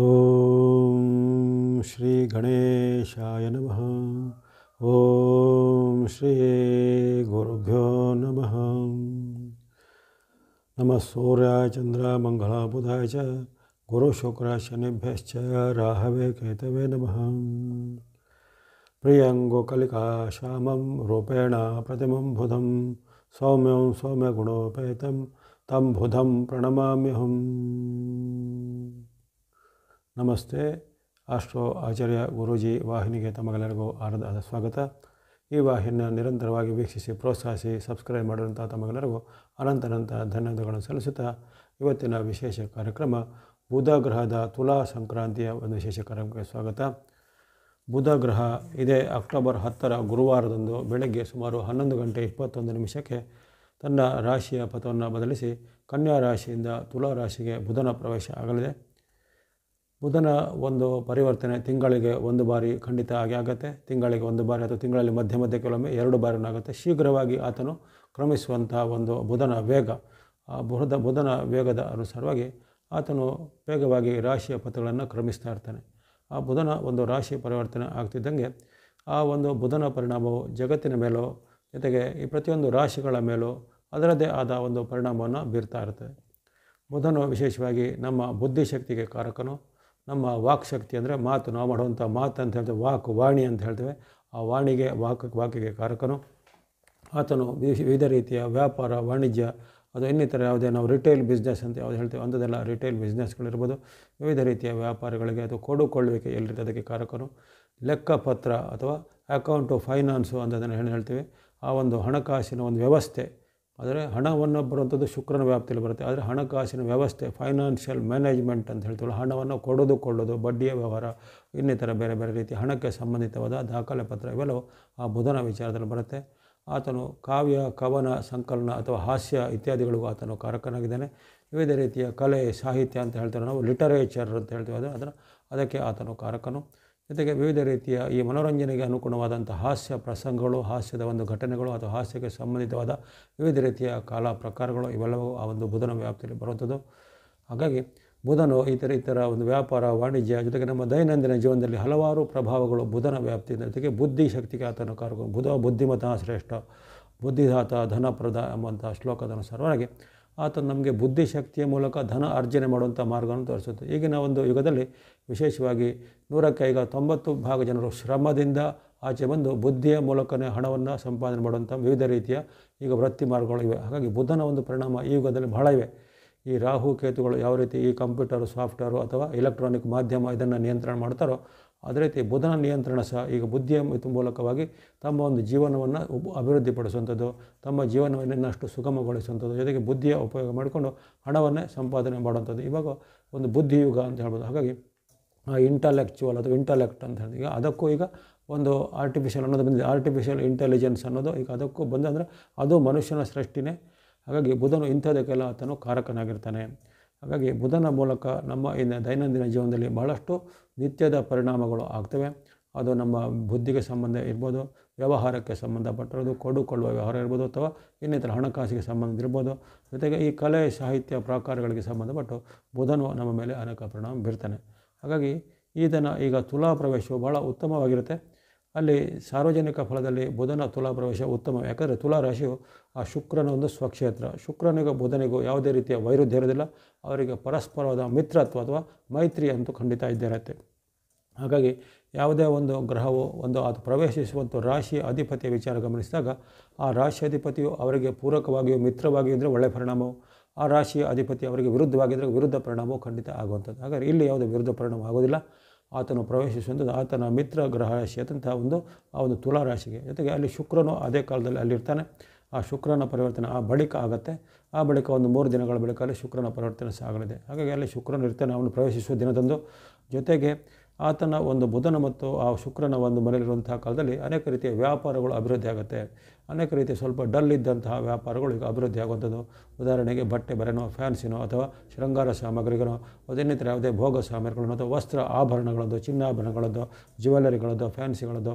ॐ श्रीगणेशाय नमः ॐ श्रीगुरुभ्यो नमः नमः सूर्याय चन्द्राय मङ्गलाबुधाय च गुरुशुक्राय शनिभ्यश्च राहवे केतवे नमः प्रियङ्गोकलिका श्यामं रूपेण प्रतिमं बुधं सौम्यं सौम्यगुणोपेतं तं बुधं प्रणमाम्यहम् ನಮಸ್ತೆ ಆಸ್ಟ್ರೋ ಆಚಾರ್ಯ ಗುರೂಜಿ ವಾಹಿನಿಗೆ ತಮಗೆಲ್ಲರಿಗೂ ಆರದ ಸ್ವಾಗತ ಈ ವಾಹಿನಿಯ ನಿರಂತರವಾಗಿ ವೀಕ್ಷಿಸಿ ಪ್ರೋತ್ಸಾಹಿಸಿ ಸಬ್ಸ್ಕ್ರೈಬ್ ಮಾಡಿರುವಂಥ ತಮಗೆಲ್ಲರಿಗೂ ಅನಂತನಂತ ಧನ್ಯವಾದಗಳನ್ನು ಸಲ್ಲಿಸುತ್ತಾ ಇವತ್ತಿನ ವಿಶೇಷ ಕಾರ್ಯಕ್ರಮ ಬುಧ ಗ್ರಹದ ತುಲಾ ಸಂಕ್ರಾಂತಿಯ ಒಂದು ವಿಶೇಷ ಕಾರ್ಯಕ್ರಮಕ್ಕೆ ಸ್ವಾಗತ ಬುಧ ಗ್ರಹ ಇದೇ ಅಕ್ಟೋಬರ್ ಹತ್ತರ ಗುರುವಾರದಂದು ಬೆಳಗ್ಗೆ ಸುಮಾರು ಹನ್ನೊಂದು ಗಂಟೆ ಇಪ್ಪತ್ತೊಂದು ನಿಮಿಷಕ್ಕೆ ತನ್ನ ರಾಶಿಯ ಪಥವನ್ನು ಬದಲಿಸಿ ಕನ್ಯಾ ರಾಶಿಯಿಂದ ತುಲಾ ರಾಶಿಗೆ ಬುಧನ ಪ್ರವೇಶ ಆಗಲಿದೆ ಬುಧನ ಒಂದು ಪರಿವರ್ತನೆ ತಿಂಗಳಿಗೆ ಒಂದು ಬಾರಿ ಖಂಡಿತ ಆಗಿ ಆಗುತ್ತೆ ತಿಂಗಳಿಗೆ ಒಂದು ಬಾರಿ ಅಥವಾ ತಿಂಗಳಲ್ಲಿ ಮಧ್ಯ ಮಧ್ಯ ಕೆಲವೊಮ್ಮೆ ಎರಡು ಬಾರಿ ಆಗುತ್ತೆ ಶೀಘ್ರವಾಗಿ ಆತನು ಕ್ರಮಿಸುವಂತಹ ಒಂದು ಬುಧನ ವೇಗ ಆ ಬುಧನ ವೇಗದ ಅನುಸಾರವಾಗಿ ಆತನು ವೇಗವಾಗಿ ರಾಶಿಯ ಪಥಗಳನ್ನು ಕ್ರಮಿಸ್ತಾ ಇರ್ತಾನೆ ಆ ಬುಧನ ಒಂದು ರಾಶಿ ಪರಿವರ್ತನೆ ಆಗ್ತಿದ್ದಂಗೆ ಆ ಒಂದು ಬುಧನ ಪರಿಣಾಮವು ಜಗತ್ತಿನ ಮೇಲೋ ಜೊತೆಗೆ ಈ ಪ್ರತಿಯೊಂದು ರಾಶಿಗಳ ಮೇಲೂ ಅದರದೇ ಆದ ಒಂದು ಪರಿಣಾಮವನ್ನು ಬೀರ್ತಾ ಇರ್ತದೆ ಬುಧನು ವಿಶೇಷವಾಗಿ ನಮ್ಮ ಬುದ್ಧಿಶಕ್ತಿಗೆ ಕಾರಕನು ನಮ್ಮ ವಾಕ್ ಶಕ್ತಿ ಅಂದರೆ ಮಾತು ನಾವು ಮಾಡುವಂಥ ಮಾತು ಅಂತ ಹೇಳ್ತೇವೆ ವಾಕ್ ವಾಣಿ ಅಂತ ಹೇಳ್ತೇವೆ ಆ ವಾಣಿಗೆ ವಾಕ್ ವಾಕಿಗೆ ಕಾರಕನು ಆತನು ವಿವಿಧ ರೀತಿಯ ವ್ಯಾಪಾರ ವಾಣಿಜ್ಯ ಅದು ಇನ್ನಿತರ ಯಾವುದೇ ನಾವು ರಿಟೇಲ್ ಬಿಸ್ನೆಸ್ ಅಂತ ಯಾವುದು ಹೇಳ್ತೇವೆ ಅಂಥದ್ದೆಲ್ಲ ರಿಟೇಲ್ ಬಿಸ್ನೆಸ್ಗಳಿರ್ಬೋದು ವಿವಿಧ ರೀತಿಯ ವ್ಯಾಪಾರಗಳಿಗೆ ಅದು ಕೊಡುಕೊಳ್ಳುವಿಕೆ ಎಲ್ಲಿರ್ತದೆ ಅದಕ್ಕೆ ಕಾರಕನು ಲೆಕ್ಕಪತ್ರ ಅಥವಾ ಅಕೌಂಟು ಫೈನಾನ್ಸು ಅಂತದನ್ನು ಏನು ಹೇಳ್ತೀವಿ ಆ ಒಂದು ಹಣಕಾಸಿನ ಒಂದು ವ್ಯವಸ್ಥೆ ಆದರೆ ಹಣವನ್ನು ಬರುವಂಥದ್ದು ಶುಕ್ರನ ವ್ಯಾಪ್ತಿಯಲ್ಲಿ ಬರುತ್ತೆ ಆದರೆ ಹಣಕಾಸಿನ ವ್ಯವಸ್ಥೆ ಫೈನಾನ್ಷಿಯಲ್ ಮ್ಯಾನೇಜ್ಮೆಂಟ್ ಅಂತ ಹೇಳ್ತೇವೆ ಹಣವನ್ನು ಕೊಡೋದು ಕೊಳ್ಳೋದು ಬಡ್ಡಿಯ ವ್ಯವಹಾರ ಇನ್ನಿತರ ಬೇರೆ ಬೇರೆ ರೀತಿ ಹಣಕ್ಕೆ ಸಂಬಂಧಿತವಾದ ದಾಖಲೆ ಪತ್ರ ಇವೆಲ್ಲವೂ ಆ ಬುಧನ ವಿಚಾರದಲ್ಲಿ ಬರುತ್ತೆ ಆತನು ಕಾವ್ಯ ಕವನ ಸಂಕಲನ ಅಥವಾ ಹಾಸ್ಯ ಇತ್ಯಾದಿಗಳಿಗೂ ಆತನು ಕಾರಕನಾಗಿದ್ದಾನೆ ವಿವಿಧ ರೀತಿಯ ಕಲೆ ಸಾಹಿತ್ಯ ಅಂತ ಹೇಳ್ತಾರೆ ನಾವು ಲಿಟರೇಚರ್ ಅಂತ ಹೇಳ್ತೀವಿ ಅಂದರೆ ಅದನ್ನು ಅದಕ್ಕೆ ಆತನು ಕಾರಕನು ಜೊತೆಗೆ ವಿವಿಧ ರೀತಿಯ ಈ ಮನೋರಂಜನೆಗೆ ಅನುಗುಣವಾದಂಥ ಹಾಸ್ಯ ಪ್ರಸಂಗಗಳು ಹಾಸ್ಯದ ಒಂದು ಘಟನೆಗಳು ಅಥವಾ ಹಾಸ್ಯಕ್ಕೆ ಸಂಬಂಧಿತವಾದ ವಿವಿಧ ರೀತಿಯ ಕಾಲ ಪ್ರಕಾರಗಳು ಇವೆಲ್ಲವೂ ಆ ಒಂದು ಬುಧನ ವ್ಯಾಪ್ತಿಯಲ್ಲಿ ಬರುವಂಥದ್ದು ಹಾಗಾಗಿ ಬುಧನು ಇತರ ಇತರ ಒಂದು ವ್ಯಾಪಾರ ವಾಣಿಜ್ಯ ಜೊತೆಗೆ ನಮ್ಮ ದೈನಂದಿನ ಜೀವನದಲ್ಲಿ ಹಲವಾರು ಪ್ರಭಾವಗಳು ಬುಧನ ವ್ಯಾಪ್ತಿಯಿಂದ ಜೊತೆಗೆ ಬುದ್ಧಿ ಶಕ್ತಿಗೆ ಆತನ ಕಾರಣ ಬುಧ ಬುದ್ಧಿಮತಃ ಶ್ರೇಷ್ಠ ಬುದ್ಧಿದಾತ ಧನಪ್ರದ ಎಂಬಂಥ ಶ್ಲೋಕದ ಅನುಸಾರವಾಗಿ ಆತ ನಮಗೆ ಬುದ್ಧಿಶಕ್ತಿಯ ಮೂಲಕ ಧನ ಅರ್ಜನೆ ಮಾಡುವಂಥ ಮಾರ್ಗವನ್ನು ತೋರಿಸುತ್ತೆ ಈಗಿನ ಒಂದು ಯುಗದಲ್ಲಿ ವಿಶೇಷವಾಗಿ ನೂರಕ್ಕೆ ಈಗ ತೊಂಬತ್ತು ಭಾಗ ಜನರು ಶ್ರಮದಿಂದ ಆಚೆ ಬಂದು ಬುದ್ಧಿಯ ಮೂಲಕನೇ ಹಣವನ್ನು ಸಂಪಾದನೆ ಮಾಡುವಂಥ ವಿವಿಧ ರೀತಿಯ ಈಗ ವೃತ್ತಿ ಮಾರ್ಗಗಳು ಇವೆ ಹಾಗಾಗಿ ಬುದ್ಧನ ಒಂದು ಪರಿಣಾಮ ಈ ಯುಗದಲ್ಲಿ ಬಹಳ ಇವೆ ಈ ರಾಹು ಕೇತುಗಳು ಯಾವ ರೀತಿ ಈ ಕಂಪ್ಯೂಟರು ಸಾಫ್ಟ್ವೇರು ಅಥವಾ ಎಲೆಕ್ಟ್ರಾನಿಕ್ ಮಾಧ್ಯಮ ಇದನ್ನು ನಿಯಂತ್ರಣ ಮಾಡ್ತಾರೋ ಅದೇ ರೀತಿ ಬುಧನ ನಿಯಂತ್ರಣ ಸಹ ಈಗ ಬುದ್ಧಿಯ ಮೂಲಕವಾಗಿ ತಮ್ಮ ಒಂದು ಜೀವನವನ್ನು ಅಭಿವೃದ್ಧಿಪಡಿಸುವಂಥದ್ದು ತಮ್ಮ ಜೀವನವನ್ನು ಇನ್ನಷ್ಟು ಸುಗಮಗೊಳಿಸುವಂಥದ್ದು ಜೊತೆಗೆ ಬುದ್ಧಿಯ ಉಪಯೋಗ ಮಾಡಿಕೊಂಡು ಹಣವನ್ನೇ ಸಂಪಾದನೆ ಮಾಡುವಂಥದ್ದು ಇವಾಗ ಒಂದು ಬುದ್ಧಿಯುಗ ಅಂತ ಹೇಳ್ಬೋದು ಹಾಗಾಗಿ ಇಂಟಲೆಕ್ಚುವಲ್ ಅಥವಾ ಇಂಟಲೆಕ್ಟ್ ಅಂತ ಹೇಳಿದೀಗ ಈಗ ಅದಕ್ಕೂ ಈಗ ಒಂದು ಆರ್ಟಿಫಿಷಿಯಲ್ ಅನ್ನೋದು ಬಂದಿದೆ ಆರ್ಟಿಫಿಷಿಯಲ್ ಇಂಟೆಲಿಜೆನ್ಸ್ ಅನ್ನೋದು ಈಗ ಅದಕ್ಕೂ ಬಂದಂದರೆ ಅದು ಮನುಷ್ಯನ ಸೃಷ್ಟಿನೇ ಹಾಗಾಗಿ ಬುಧನು ಇಂಥದಕ್ಕೆಲ್ಲ ಆತನು ಕಾರಕನಾಗಿರ್ತಾನೆ ಹಾಗಾಗಿ ಬುಧನ ಮೂಲಕ ನಮ್ಮ ಇನ್ನು ದೈನಂದಿನ ಜೀವನದಲ್ಲಿ ಬಹಳಷ್ಟು ನಿತ್ಯದ ಪರಿಣಾಮಗಳು ಆಗ್ತವೆ ಅದು ನಮ್ಮ ಬುದ್ಧಿಗೆ ಸಂಬಂಧ ಇರ್ಬೋದು ವ್ಯವಹಾರಕ್ಕೆ ಸಂಬಂಧಪಟ್ಟಿರೋದು ಕೊಡುಕೊಳ್ಳುವ ವ್ಯವಹಾರ ಇರ್ಬೋದು ಅಥವಾ ಇನ್ನಿತರ ಹಣಕಾಸಿಗೆ ಸಂಬಂಧ ಇರ್ಬೋದು ಜೊತೆಗೆ ಈ ಕಲೆ ಸಾಹಿತ್ಯ ಪ್ರಾಕಾರಗಳಿಗೆ ಸಂಬಂಧಪಟ್ಟು ಬುಧನು ನಮ್ಮ ಮೇಲೆ ಅನೇಕ ಪರಿಣಾಮ ಬೀರ್ತಾನೆ ಹಾಗಾಗಿ ಈ ದಿನ ಈಗ ತುಲಾ ಪ್ರವೇಶವು ಬಹಳ ಉತ್ತಮವಾಗಿರುತ್ತೆ ಅಲ್ಲಿ ಸಾರ್ವಜನಿಕ ಫಲದಲ್ಲಿ ಬುಧನ ತುಲಾ ಪ್ರವೇಶ ಉತ್ತಮ ಯಾಕಂದರೆ ತುಲಾ ರಾಶಿಯು ಆ ಶುಕ್ರನ ಒಂದು ಸ್ವಕ್ಷೇತ್ರ ಶುಕ್ರನಿಗೂ ಬುಧನಿಗೂ ಯಾವುದೇ ರೀತಿಯ ವೈರುಧ್ಯ ಇರೋದಿಲ್ಲ ಅವರಿಗೆ ಪರಸ್ಪರವಾದ ಮಿತ್ರತ್ವ ಅಥವಾ ಮೈತ್ರಿ ಅಂತೂ ಖಂಡಿತ ಇದ್ದೇ ಇರುತ್ತೆ ಹಾಗಾಗಿ ಯಾವುದೇ ಒಂದು ಗ್ರಹವು ಒಂದು ಅದು ಪ್ರವೇಶಿಸುವಂಥ ರಾಶಿಯ ಅಧಿಪತಿಯ ವಿಚಾರ ಗಮನಿಸಿದಾಗ ಆ ರಾಶಿ ಅಧಿಪತಿಯು ಅವರಿಗೆ ಪೂರಕವಾಗಿಯೂ ಮಿತ್ರವಾಗಿಯೂ ಇದ್ದರೆ ಒಳ್ಳೆಯ ಪರಿಣಾಮವು ಆ ರಾಶಿಯ ಅಧಿಪತಿ ಅವರಿಗೆ ವಿರುದ್ಧವಾಗಿದ್ದರೆ ವಿರುದ್ಧ ಪರಿಣಾಮವು ಖಂಡಿತ ಆಗುವಂಥದ್ದು ಹಾಗಾದರೆ ಇಲ್ಲಿ ಯಾವುದೇ ವಿರುದ್ಧ ಪರಿಣಾಮ ಆಗೋದಿಲ್ಲ ಆತನು ಪ್ರವೇಶಿಸುವಂಥ ಆತನ ಮಿತ್ರ ಗ್ರಹ ರಾಶಿಯಾದಂತಹ ಒಂದು ಆ ಒಂದು ತುಲಾರಾಶಿಗೆ ಜೊತೆಗೆ ಅಲ್ಲಿ ಶುಕ್ರನು ಅದೇ ಕಾಲದಲ್ಲಿ ಅಲ್ಲಿರ್ತಾನೆ ಆ ಶುಕ್ರನ ಪರಿವರ್ತನೆ ಆ ಬಳಿಕ ಆಗುತ್ತೆ ಆ ಬಳಿಕ ಒಂದು ಮೂರು ದಿನಗಳ ಬಳಿಕ ಅಲ್ಲಿ ಶುಕ್ರನ ಪರಿವರ್ತನೆ ಸಾಗಲಿದೆ ಹಾಗಾಗಿ ಅಲ್ಲಿ ಶುಕ್ರನು ಇರ್ತಾನೆ ಅವನು ಪ್ರವೇಶಿಸುವ ದಿನದಂದು ಜೊತೆಗೆ ಆತನ ಒಂದು ಬುಧನ ಮತ್ತು ಆ ಶುಕ್ರನ ಒಂದು ಮನೆಯಲ್ಲಿರುವಂತಹ ಕಾಲದಲ್ಲಿ ಅನೇಕ ರೀತಿಯ ವ್ಯಾಪಾರಗಳು ಅಭಿವೃದ್ಧಿ ಆಗುತ್ತೆ ಅನೇಕ ರೀತಿಯ ಸ್ವಲ್ಪ ಡಲ್ ಇದ್ದಂತಹ ವ್ಯಾಪಾರಗಳು ಈಗ ಅಭಿವೃದ್ಧಿ ಆಗುವಂಥದ್ದು ಉದಾಹರಣೆಗೆ ಬಟ್ಟೆ ಬರೆನೋ ಫ್ಯಾನ್ಸಿನೋ ಅಥವಾ ಶೃಂಗಾರ ಸಾಮಗ್ರಿಗಳೋ ಇನ್ನಿತರ ಯಾವುದೇ ಭೋಗ ಸಾಮಗ್ರಿಗಳನ್ನು ಅಥವಾ ವಸ್ತ್ರ ಆಭರಣಗಳದ್ದು ಚಿನ್ನಾಭರಣಗಳದ್ದು ಜ್ಯುವೆಲರಿಗಳದ್ದು ಫ್ಯಾನ್ಸಿಗಳದ್ದು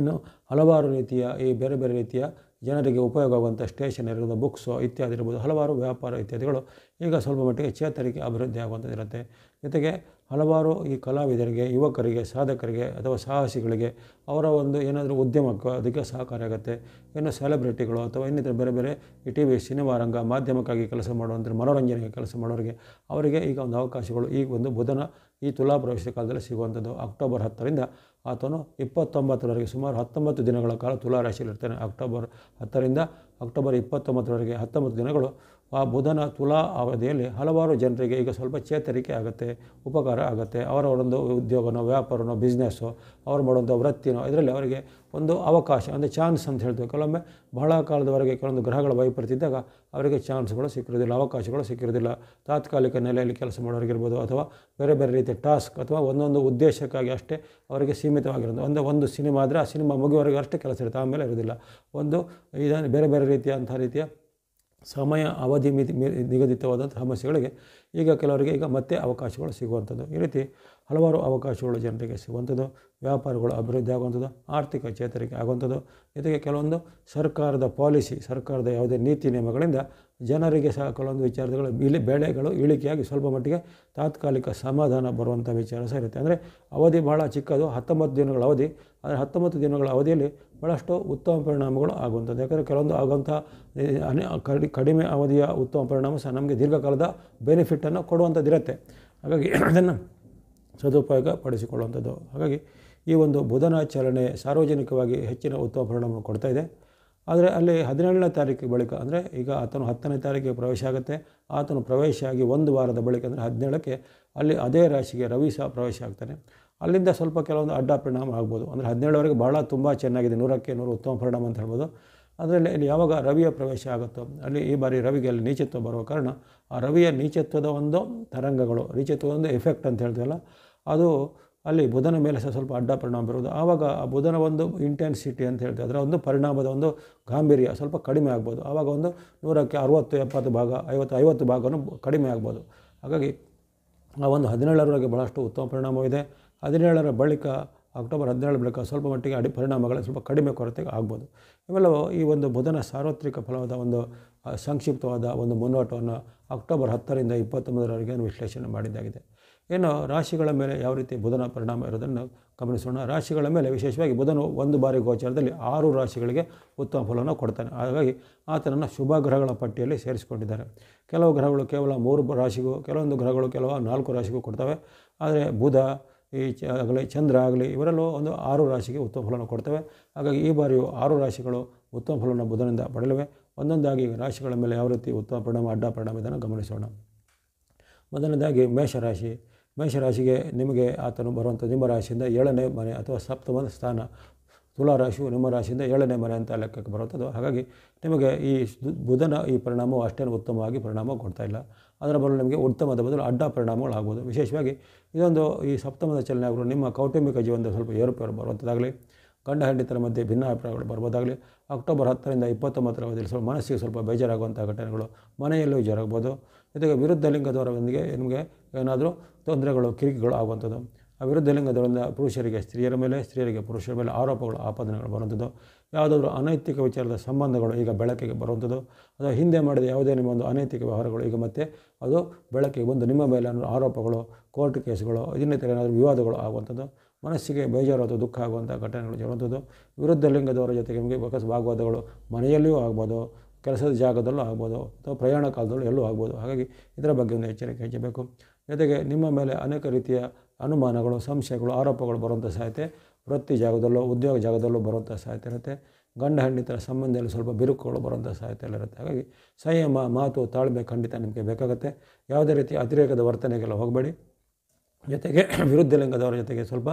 ಇನ್ನು ಹಲವಾರು ರೀತಿಯ ಈ ಬೇರೆ ಬೇರೆ ರೀತಿಯ ಜನರಿಗೆ ಉಪಯೋಗವಾಗುವಂಥ ಸ್ಟೇಷನರಿಗಳು ಬುಕ್ಸು ಇತ್ಯಾದಿ ಇರ್ಬೋದು ಹಲವಾರು ವ್ಯಾಪಾರ ಇತ್ಯಾದಿಗಳು ಈಗ ಸ್ವಲ್ಪ ಮಟ್ಟಿಗೆ ಚೇತರಿಕೆ ಅಭಿವೃದ್ಧಿ ಆಗುವಂಥದ್ದು ಇರುತ್ತೆ ಜೊತೆಗೆ ಹಲವಾರು ಈ ಕಲಾವಿದರಿಗೆ ಯುವಕರಿಗೆ ಸಾಧಕರಿಗೆ ಅಥವಾ ಸಾಹಸಿಗಳಿಗೆ ಅವರ ಒಂದು ಏನಾದರೂ ಉದ್ಯಮಕ್ಕೆ ಅದಕ್ಕೆ ಸಹಕಾರಿಯಾಗುತ್ತೆ ಏನೋ ಸೆಲೆಬ್ರಿಟಿಗಳು ಅಥವಾ ಇನ್ನಿತರ ಬೇರೆ ಬೇರೆ ಈ ಟಿ ವಿ ಸಿನಿಮಾ ರಂಗ ಮಾಧ್ಯಮಕ್ಕಾಗಿ ಕೆಲಸ ಮಾಡುವಂಥ ಮನೋರಂಜನೆಗೆ ಕೆಲಸ ಮಾಡೋರಿಗೆ ಅವರಿಗೆ ಈಗ ಒಂದು ಅವಕಾಶಗಳು ಈಗ ಒಂದು ಬುಧನ ಈ ತುಲಾ ಪ್ರವೇಶ ಕಾಲದಲ್ಲಿ ಸಿಗುವಂಥದ್ದು ಅಕ್ಟೋಬರ್ ಹತ್ತರಿಂದ ಆತನು ಇಪ್ಪತ್ತೊಂಬತ್ತರವರೆಗೆ ಸುಮಾರು ಹತ್ತೊಂಬತ್ತು ದಿನಗಳ ಕಾಲ ತುಲಾ ರಾಶಿಯಲ್ಲಿರ್ತಾನೆ ಅಕ್ಟೋಬರ್ ಹತ್ತರಿಂದ ಅಕ್ಟೋಬರ್ ಇಪ್ಪತ್ತೊಂಬತ್ತರವರೆಗೆ ಹತ್ತೊಂಬತ್ತು ದಿನಗಳು ಆ ಬುಧನ ತುಲಾ ಅವಧಿಯಲ್ಲಿ ಹಲವಾರು ಜನರಿಗೆ ಈಗ ಸ್ವಲ್ಪ ಚೇತರಿಕೆ ಆಗುತ್ತೆ ಉಪಕಾರ ಆಗುತ್ತೆ ಅವರ ಒಂದು ಉದ್ಯೋಗನೋ ವ್ಯಾಪಾರನೋ ಬಿಸ್ನೆಸ್ಸೋ ಅವ್ರು ಮಾಡೋಂಥ ವೃತ್ತಿನೋ ಇದರಲ್ಲಿ ಅವರಿಗೆ ಒಂದು ಅವಕಾಶ ಒಂದು ಚಾನ್ಸ್ ಅಂತ ಹೇಳ್ತೇವೆ ಕೆಲವೊಮ್ಮೆ ಬಹಳ ಕಾಲದವರೆಗೆ ಕೆಲವೊಂದು ಗ್ರಹಗಳ ವೈಪರೀತ್ಯದಾಗ ಅವರಿಗೆ ಚಾನ್ಸ್ಗಳು ಸಿಕ್ಕಿರೋದಿಲ್ಲ ಅವಕಾಶಗಳು ಸಿಕ್ಕಿರೋದಿಲ್ಲ ತಾತ್ಕಾಲಿಕ ನೆಲೆಯಲ್ಲಿ ಕೆಲಸ ಮಾಡೋರಿಗಿರ್ಬೋದು ಅಥವಾ ಬೇರೆ ಬೇರೆ ರೀತಿಯ ಟಾಸ್ಕ್ ಅಥವಾ ಒಂದೊಂದು ಉದ್ದೇಶಕ್ಕಾಗಿ ಅಷ್ಟೇ ಅವರಿಗೆ ಸೀಮಿತವಾಗಿರೋದು ಒಂದು ಒಂದು ಸಿನಿಮಾ ಆದರೆ ಆ ಸಿನಿಮಾ ಮುಗಿಯುವವರೆಗೆ ಅಷ್ಟೇ ಕೆಲಸ ಇರುತ್ತೆ ಆಮೇಲೆ ಇರೋದಿಲ್ಲ ಒಂದು ಇದನ್ನು ಬೇರೆ ಬೇರೆ ರೀತಿಯ ಅಂಥ ರೀತಿಯ ಸಮಯ ಅವಧಿ ಮಿತಿ ನಿಗದಿತವಾದಂಥ ಸಮಸ್ಯೆಗಳಿಗೆ ಈಗ ಕೆಲವರಿಗೆ ಈಗ ಮತ್ತೆ ಅವಕಾಶಗಳು ಸಿಗುವಂಥದ್ದು ಈ ರೀತಿ ಹಲವಾರು ಅವಕಾಶಗಳು ಜನರಿಗೆ ಸಿಗುವಂಥದ್ದು ವ್ಯಾಪಾರಗಳು ಅಭಿವೃದ್ಧಿ ಆಗುವಂಥದ್ದು ಆರ್ಥಿಕ ಚೇತರಿಕೆ ಆಗುವಂಥದ್ದು ಜೊತೆಗೆ ಕೆಲವೊಂದು ಸರ್ಕಾರದ ಪಾಲಿಸಿ ಸರ್ಕಾರದ ಯಾವುದೇ ನೀತಿ ನಿಯಮಗಳಿಂದ ಜನರಿಗೆ ಸಹ ಕೆಲವೊಂದು ವಿಚಾರಗಳು ಇಳಿ ಬೆಳೆಗಳು ಇಳಿಕೆಯಾಗಿ ಸ್ವಲ್ಪ ಮಟ್ಟಿಗೆ ತಾತ್ಕಾಲಿಕ ಸಮಾಧಾನ ಬರುವಂಥ ವಿಚಾರ ಸಹ ಇರುತ್ತೆ ಅಂದರೆ ಅವಧಿ ಭಾಳ ಚಿಕ್ಕದು ಹತ್ತೊಂಬತ್ತು ದಿನಗಳ ಅವಧಿ ಆದರೆ ಹತ್ತೊಂಬತ್ತು ದಿನಗಳ ಅವಧಿಯಲ್ಲಿ ಭಾಳಷ್ಟು ಉತ್ತಮ ಪರಿಣಾಮಗಳು ಆಗುವಂಥದ್ದು ಯಾಕಂದರೆ ಕೆಲವೊಂದು ಆಗುವಂಥ ಕಡಿ ಕಡಿಮೆ ಅವಧಿಯ ಉತ್ತಮ ಪರಿಣಾಮ ಸಹ ನಮಗೆ ದೀರ್ಘಕಾಲದ ಬೆನಿಫಿಟನ್ನು ಕೊಡುವಂಥದ್ದಿರುತ್ತೆ ಹಾಗಾಗಿ ಅದನ್ನು ಸದುಪಯೋಗ ಪಡಿಸಿಕೊಳ್ಳುವಂಥದ್ದು ಹಾಗಾಗಿ ಈ ಒಂದು ಬುಧನಾಚರಣೆ ಸಾರ್ವಜನಿಕವಾಗಿ ಹೆಚ್ಚಿನ ಉತ್ತಮ ಪರಿಣಾಮವನ್ನು ಕೊಡ್ತಾ ಇದೆ ಆದರೆ ಅಲ್ಲಿ ಹದಿನೇಳನೇ ತಾರೀಕು ಬಳಿಕ ಅಂದರೆ ಈಗ ಆತನು ಹತ್ತನೇ ತಾರೀಕಿಗೆ ಪ್ರವೇಶ ಆಗುತ್ತೆ ಆತನು ಪ್ರವೇಶ ಆಗಿ ಒಂದು ವಾರದ ಬಳಿಕ ಅಂದರೆ ಹದಿನೇಳಕ್ಕೆ ಅಲ್ಲಿ ಅದೇ ರಾಶಿಗೆ ರವಿ ಸಹ ಪ್ರವೇಶ ಆಗ್ತಾನೆ ಅಲ್ಲಿಂದ ಸ್ವಲ್ಪ ಕೆಲವೊಂದು ಅಡ್ಡ ಪರಿಣಾಮ ಆಗ್ಬೋದು ಅಂದರೆ ಹದಿನೇಳವರೆಗೆ ಭಾಳ ತುಂಬ ಚೆನ್ನಾಗಿದೆ ನೂರಕ್ಕೆ ನೂರು ಉತ್ತಮ ಪರಿಣಾಮ ಅಂತ ಹೇಳ್ಬೋದು ಅದರಲ್ಲಿ ಇಲ್ಲಿ ಯಾವಾಗ ರವಿಯ ಪ್ರವೇಶ ಆಗುತ್ತೋ ಅಲ್ಲಿ ಈ ಬಾರಿ ರವಿಗೆ ಅಲ್ಲಿ ನೀಚತ್ವ ಬರುವ ಕಾರಣ ಆ ರವಿಯ ನೀಚತ್ವದ ಒಂದು ತರಂಗಗಳು ನೀಚತ್ವದ ಒಂದು ಎಫೆಕ್ಟ್ ಅಂತ ಹೇಳ್ತೀವಲ್ಲ ಅದು ಅಲ್ಲಿ ಬುಧನ ಮೇಲೆ ಸಹ ಸ್ವಲ್ಪ ಅಡ್ಡ ಪರಿಣಾಮ ಬರುವುದು ಆವಾಗ ಆ ಬುಧನ ಒಂದು ಇಂಟೆನ್ಸಿಟಿ ಅಂತ ಹೇಳ್ತೀವಿ ಅದರ ಒಂದು ಪರಿಣಾಮದ ಒಂದು ಗಾಂಭೀರ್ಯ ಸ್ವಲ್ಪ ಕಡಿಮೆ ಆಗ್ಬೋದು ಆವಾಗ ಒಂದು ನೂರಕ್ಕೆ ಅರುವತ್ತು ಎಪ್ಪತ್ತು ಭಾಗ ಐವತ್ತು ಐವತ್ತು ಭಾಗವೂ ಕಡಿಮೆ ಆಗ್ಬೋದು ಹಾಗಾಗಿ ಆ ಒಂದು ಹದಿನೇಳರವರೆಗೆ ಭಾಳಷ್ಟು ಉತ್ತಮ ಪರಿಣಾಮವಿದೆ ಹದಿನೇಳರ ಬಳಿಕ ಅಕ್ಟೋಬರ್ ಹದಿನೇಳು ಬಳಿಕ ಸ್ವಲ್ಪ ಮಟ್ಟಿಗೆ ಅಡಿ ಪರಿಣಾಮಗಳು ಸ್ವಲ್ಪ ಕಡಿಮೆ ಕೊರತೆಗೆ ಆಗ್ಬೋದು ಇವೆಲ್ಲವೂ ಈ ಒಂದು ಬುಧನ ಸಾರ್ವತ್ರಿಕ ಫಲವಾದ ಒಂದು ಸಂಕ್ಷಿಪ್ತವಾದ ಒಂದು ಮುನ್ನೋಟವನ್ನು ಅಕ್ಟೋಬರ್ ಹತ್ತರಿಂದ ಇಪ್ಪತ್ತೊಂಬತ್ತರವರೆಗೆ ವಿಶ್ಲೇಷಣೆ ಮಾಡಿದ್ದಾಗಿದೆ ಏನು ರಾಶಿಗಳ ಮೇಲೆ ಯಾವ ರೀತಿ ಬುಧನ ಪರಿಣಾಮ ಇರೋದನ್ನು ಗಮನಿಸೋಣ ರಾಶಿಗಳ ಮೇಲೆ ವಿಶೇಷವಾಗಿ ಬುಧನು ಒಂದು ಬಾರಿ ಗೋಚಾರದಲ್ಲಿ ಆರು ರಾಶಿಗಳಿಗೆ ಉತ್ತಮ ಫಲವನ್ನು ಕೊಡ್ತಾನೆ ಹಾಗಾಗಿ ಆತನನ್ನು ಶುಭ ಗ್ರಹಗಳ ಪಟ್ಟಿಯಲ್ಲಿ ಸೇರಿಸಿಕೊಂಡಿದ್ದಾರೆ ಕೆಲವು ಗ್ರಹಗಳು ಕೇವಲ ಮೂರು ರಾಶಿಗೂ ಕೆಲವೊಂದು ಗ್ರಹಗಳು ಕೆಲವು ನಾಲ್ಕು ರಾಶಿಗೂ ಕೊಡ್ತವೆ ಆದರೆ ಬುಧ ಈ ಚ ಆಗಲಿ ಚಂದ್ರ ಆಗಲಿ ಇವರೆಲ್ಲೂ ಒಂದು ಆರು ರಾಶಿಗೆ ಉತ್ತಮ ಫಲವನ್ನು ಕೊಡ್ತವೆ ಹಾಗಾಗಿ ಈ ಬಾರಿಯು ಆರು ರಾಶಿಗಳು ಉತ್ತಮ ಫಲವನ್ನು ಬುಧನಿಂದ ಪಡೆಯಲಿವೆ ಒಂದೊಂದಾಗಿ ರಾಶಿಗಳ ಮೇಲೆ ಯಾವ ರೀತಿ ಉತ್ತಮ ಪರಿಣಾಮ ಅಡ್ಡ ಪರಿಣಾಮ ಇದನ್ನು ಗಮನಿಸೋಣ ಮೊದಲನೇದಾಗಿ ಮೇಷರಾಶಿ ಮೇಷರಾಶಿಗೆ ನಿಮಗೆ ಆತನು ಬರುವಂಥ ನಿಮ್ಮ ರಾಶಿಯಿಂದ ಏಳನೇ ಮನೆ ಅಥವಾ ಸಪ್ತಮ ಸ್ಥಾನ ತುಲಾ ರಾಶಿಯು ನಿಮ್ಮ ರಾಶಿಯಿಂದ ಏಳನೇ ಮನೆ ಅಂತ ಲೆಕ್ಕಕ್ಕೆ ಬರುವಂಥದ್ದು ಹಾಗಾಗಿ ನಿಮಗೆ ಈ ಬುಧನ ಈ ಪರಿಣಾಮವು ಅಷ್ಟೇನು ಉತ್ತಮವಾಗಿ ಪರಿಣಾಮ ಕೊಡ್ತಾ ಇಲ್ಲ ಅದರ ಬದಲು ನಿಮಗೆ ಉತ್ತಮದ ಬದಲು ಅಡ್ಡ ಪರಿಣಾಮಗಳಾಗುವುದು ವಿಶೇಷವಾಗಿ ಇದೊಂದು ಈ ಸಪ್ತಮದ ಚಲನೆಗಳು ನಿಮ್ಮ ಕೌಟುಂಬಿಕ ಜೀವನದ ಸ್ವಲ್ಪ ಏರುಪೇರು ಬರುವಂಥದ್ದಾಗಲಿ ಗಂಡ ಹಂಡಿತರ ಮಧ್ಯೆ ಭಿನ್ನಾಭಿಪ್ರಾಯಗಳು ಬರ್ಬೋದಾಗಲಿ ಅಕ್ಟೋಬರ್ ಹತ್ತರಿಂದ ಇಪ್ಪತ್ತೊಂಬತ್ತರ ಅವಧಿಯಲ್ಲಿ ಸ್ವಲ್ಪ ಮನಸ್ಸಿಗೆ ಸ್ವಲ್ಪ ಬೇಜಾರಾಗುವಂಥ ಘಟನೆಗಳು ಮನೆಯಲ್ಲೂ ಜರಗಬಹುದು ಜೊತೆಗೆ ವಿರುದ್ಧ ಲಿಂಗದವರೊಂದಿಗೆ ನಿಮಗೆ ಏನಾದರೂ ತೊಂದರೆಗಳು ಕಿರಿಕಿಗಳು ಆಗುವಂಥದ್ದು ಆ ವಿರುದ್ಧ ಲಿಂಗದವರಿಂದ ಪುರುಷರಿಗೆ ಸ್ತ್ರೀಯರ ಮೇಲೆ ಸ್ತ್ರೀಯರಿಗೆ ಪುರುಷರ ಮೇಲೆ ಆರೋಪಗಳು ಆಪಾದನೆಗಳು ಬರುವಂಥದ್ದು ಯಾವುದಾದ್ರೂ ಅನೈತಿಕ ವಿಚಾರದ ಸಂಬಂಧಗಳು ಈಗ ಬೆಳಕಿಗೆ ಬರುವಂಥದ್ದು ಅಥವಾ ಹಿಂದೆ ಮಾಡಿದ ಯಾವುದೇ ನಿಮ್ಮ ಒಂದು ಅನೈತಿಕ ವ್ಯವಹಾರಗಳು ಈಗ ಮತ್ತೆ ಅದು ಬೆಳಕಿಗೆ ಬಂದು ನಿಮ್ಮ ಮೇಲೆ ಆರೋಪಗಳು ಕೋರ್ಟ್ ಕೇಸ್ಗಳು ಇನ್ನಿತರ ಏನಾದರೂ ವಿವಾದಗಳು ಆಗುವಂಥದ್ದು ಮನಸ್ಸಿಗೆ ಅಥವಾ ದುಃಖ ಆಗುವಂಥ ಘಟನೆಗಳು ಜರುವಂಥದ್ದು ವಿರುದ್ಧ ಲಿಂಗದವರ ಜೊತೆಗೆ ನಿಮಗೆ ಬಕಸ್ ಭಾಗವಾದಗಳು ಮನೆಯಲ್ಲಿಯೂ ಆಗ್ಬೋದು ಕೆಲಸದ ಜಾಗದಲ್ಲೂ ಆಗ್ಬೋದು ಅಥವಾ ಪ್ರಯಾಣ ಕಾಲದಲ್ಲೂ ಎಲ್ಲೂ ಆಗ್ಬೋದು ಹಾಗಾಗಿ ಇದರ ಬಗ್ಗೆ ಒಂದು ಎಚ್ಚರಿಕೆ ಹೆಚ್ಚಬೇಕು ಜೊತೆಗೆ ನಿಮ್ಮ ಮೇಲೆ ಅನೇಕ ರೀತಿಯ ಅನುಮಾನಗಳು ಸಂಶಯಗಳು ಆರೋಪಗಳು ಬರುವಂಥ ಸಾಧ್ಯತೆ ವೃತ್ತಿ ಜಾಗದಲ್ಲೋ ಉದ್ಯೋಗ ಜಾಗದಲ್ಲೂ ಬರುವಂಥ ಸಾಧ್ಯತೆ ಇರುತ್ತೆ ಗಂಡ ಹೆಂಡಿತರ ಸಂಬಂಧದಲ್ಲಿ ಸ್ವಲ್ಪ ಬಿರುಕುಗಳು ಬರುವಂಥ ಸಾಹಿತ್ಯ ಎಲ್ಲ ಇರುತ್ತೆ ಹಾಗಾಗಿ ಸಂಯಮ ಮಾತು ತಾಳ್ಮೆ ಖಂಡಿತ ನಿಮಗೆ ಬೇಕಾಗುತ್ತೆ ಯಾವುದೇ ರೀತಿ ಅತಿರೇಕದ ವರ್ತನೆಗೆಲ್ಲ ಹೋಗಬೇಡಿ ಜೊತೆಗೆ ವಿರುದ್ಧ ಲಿಂಗದವರ ಜೊತೆಗೆ ಸ್ವಲ್ಪ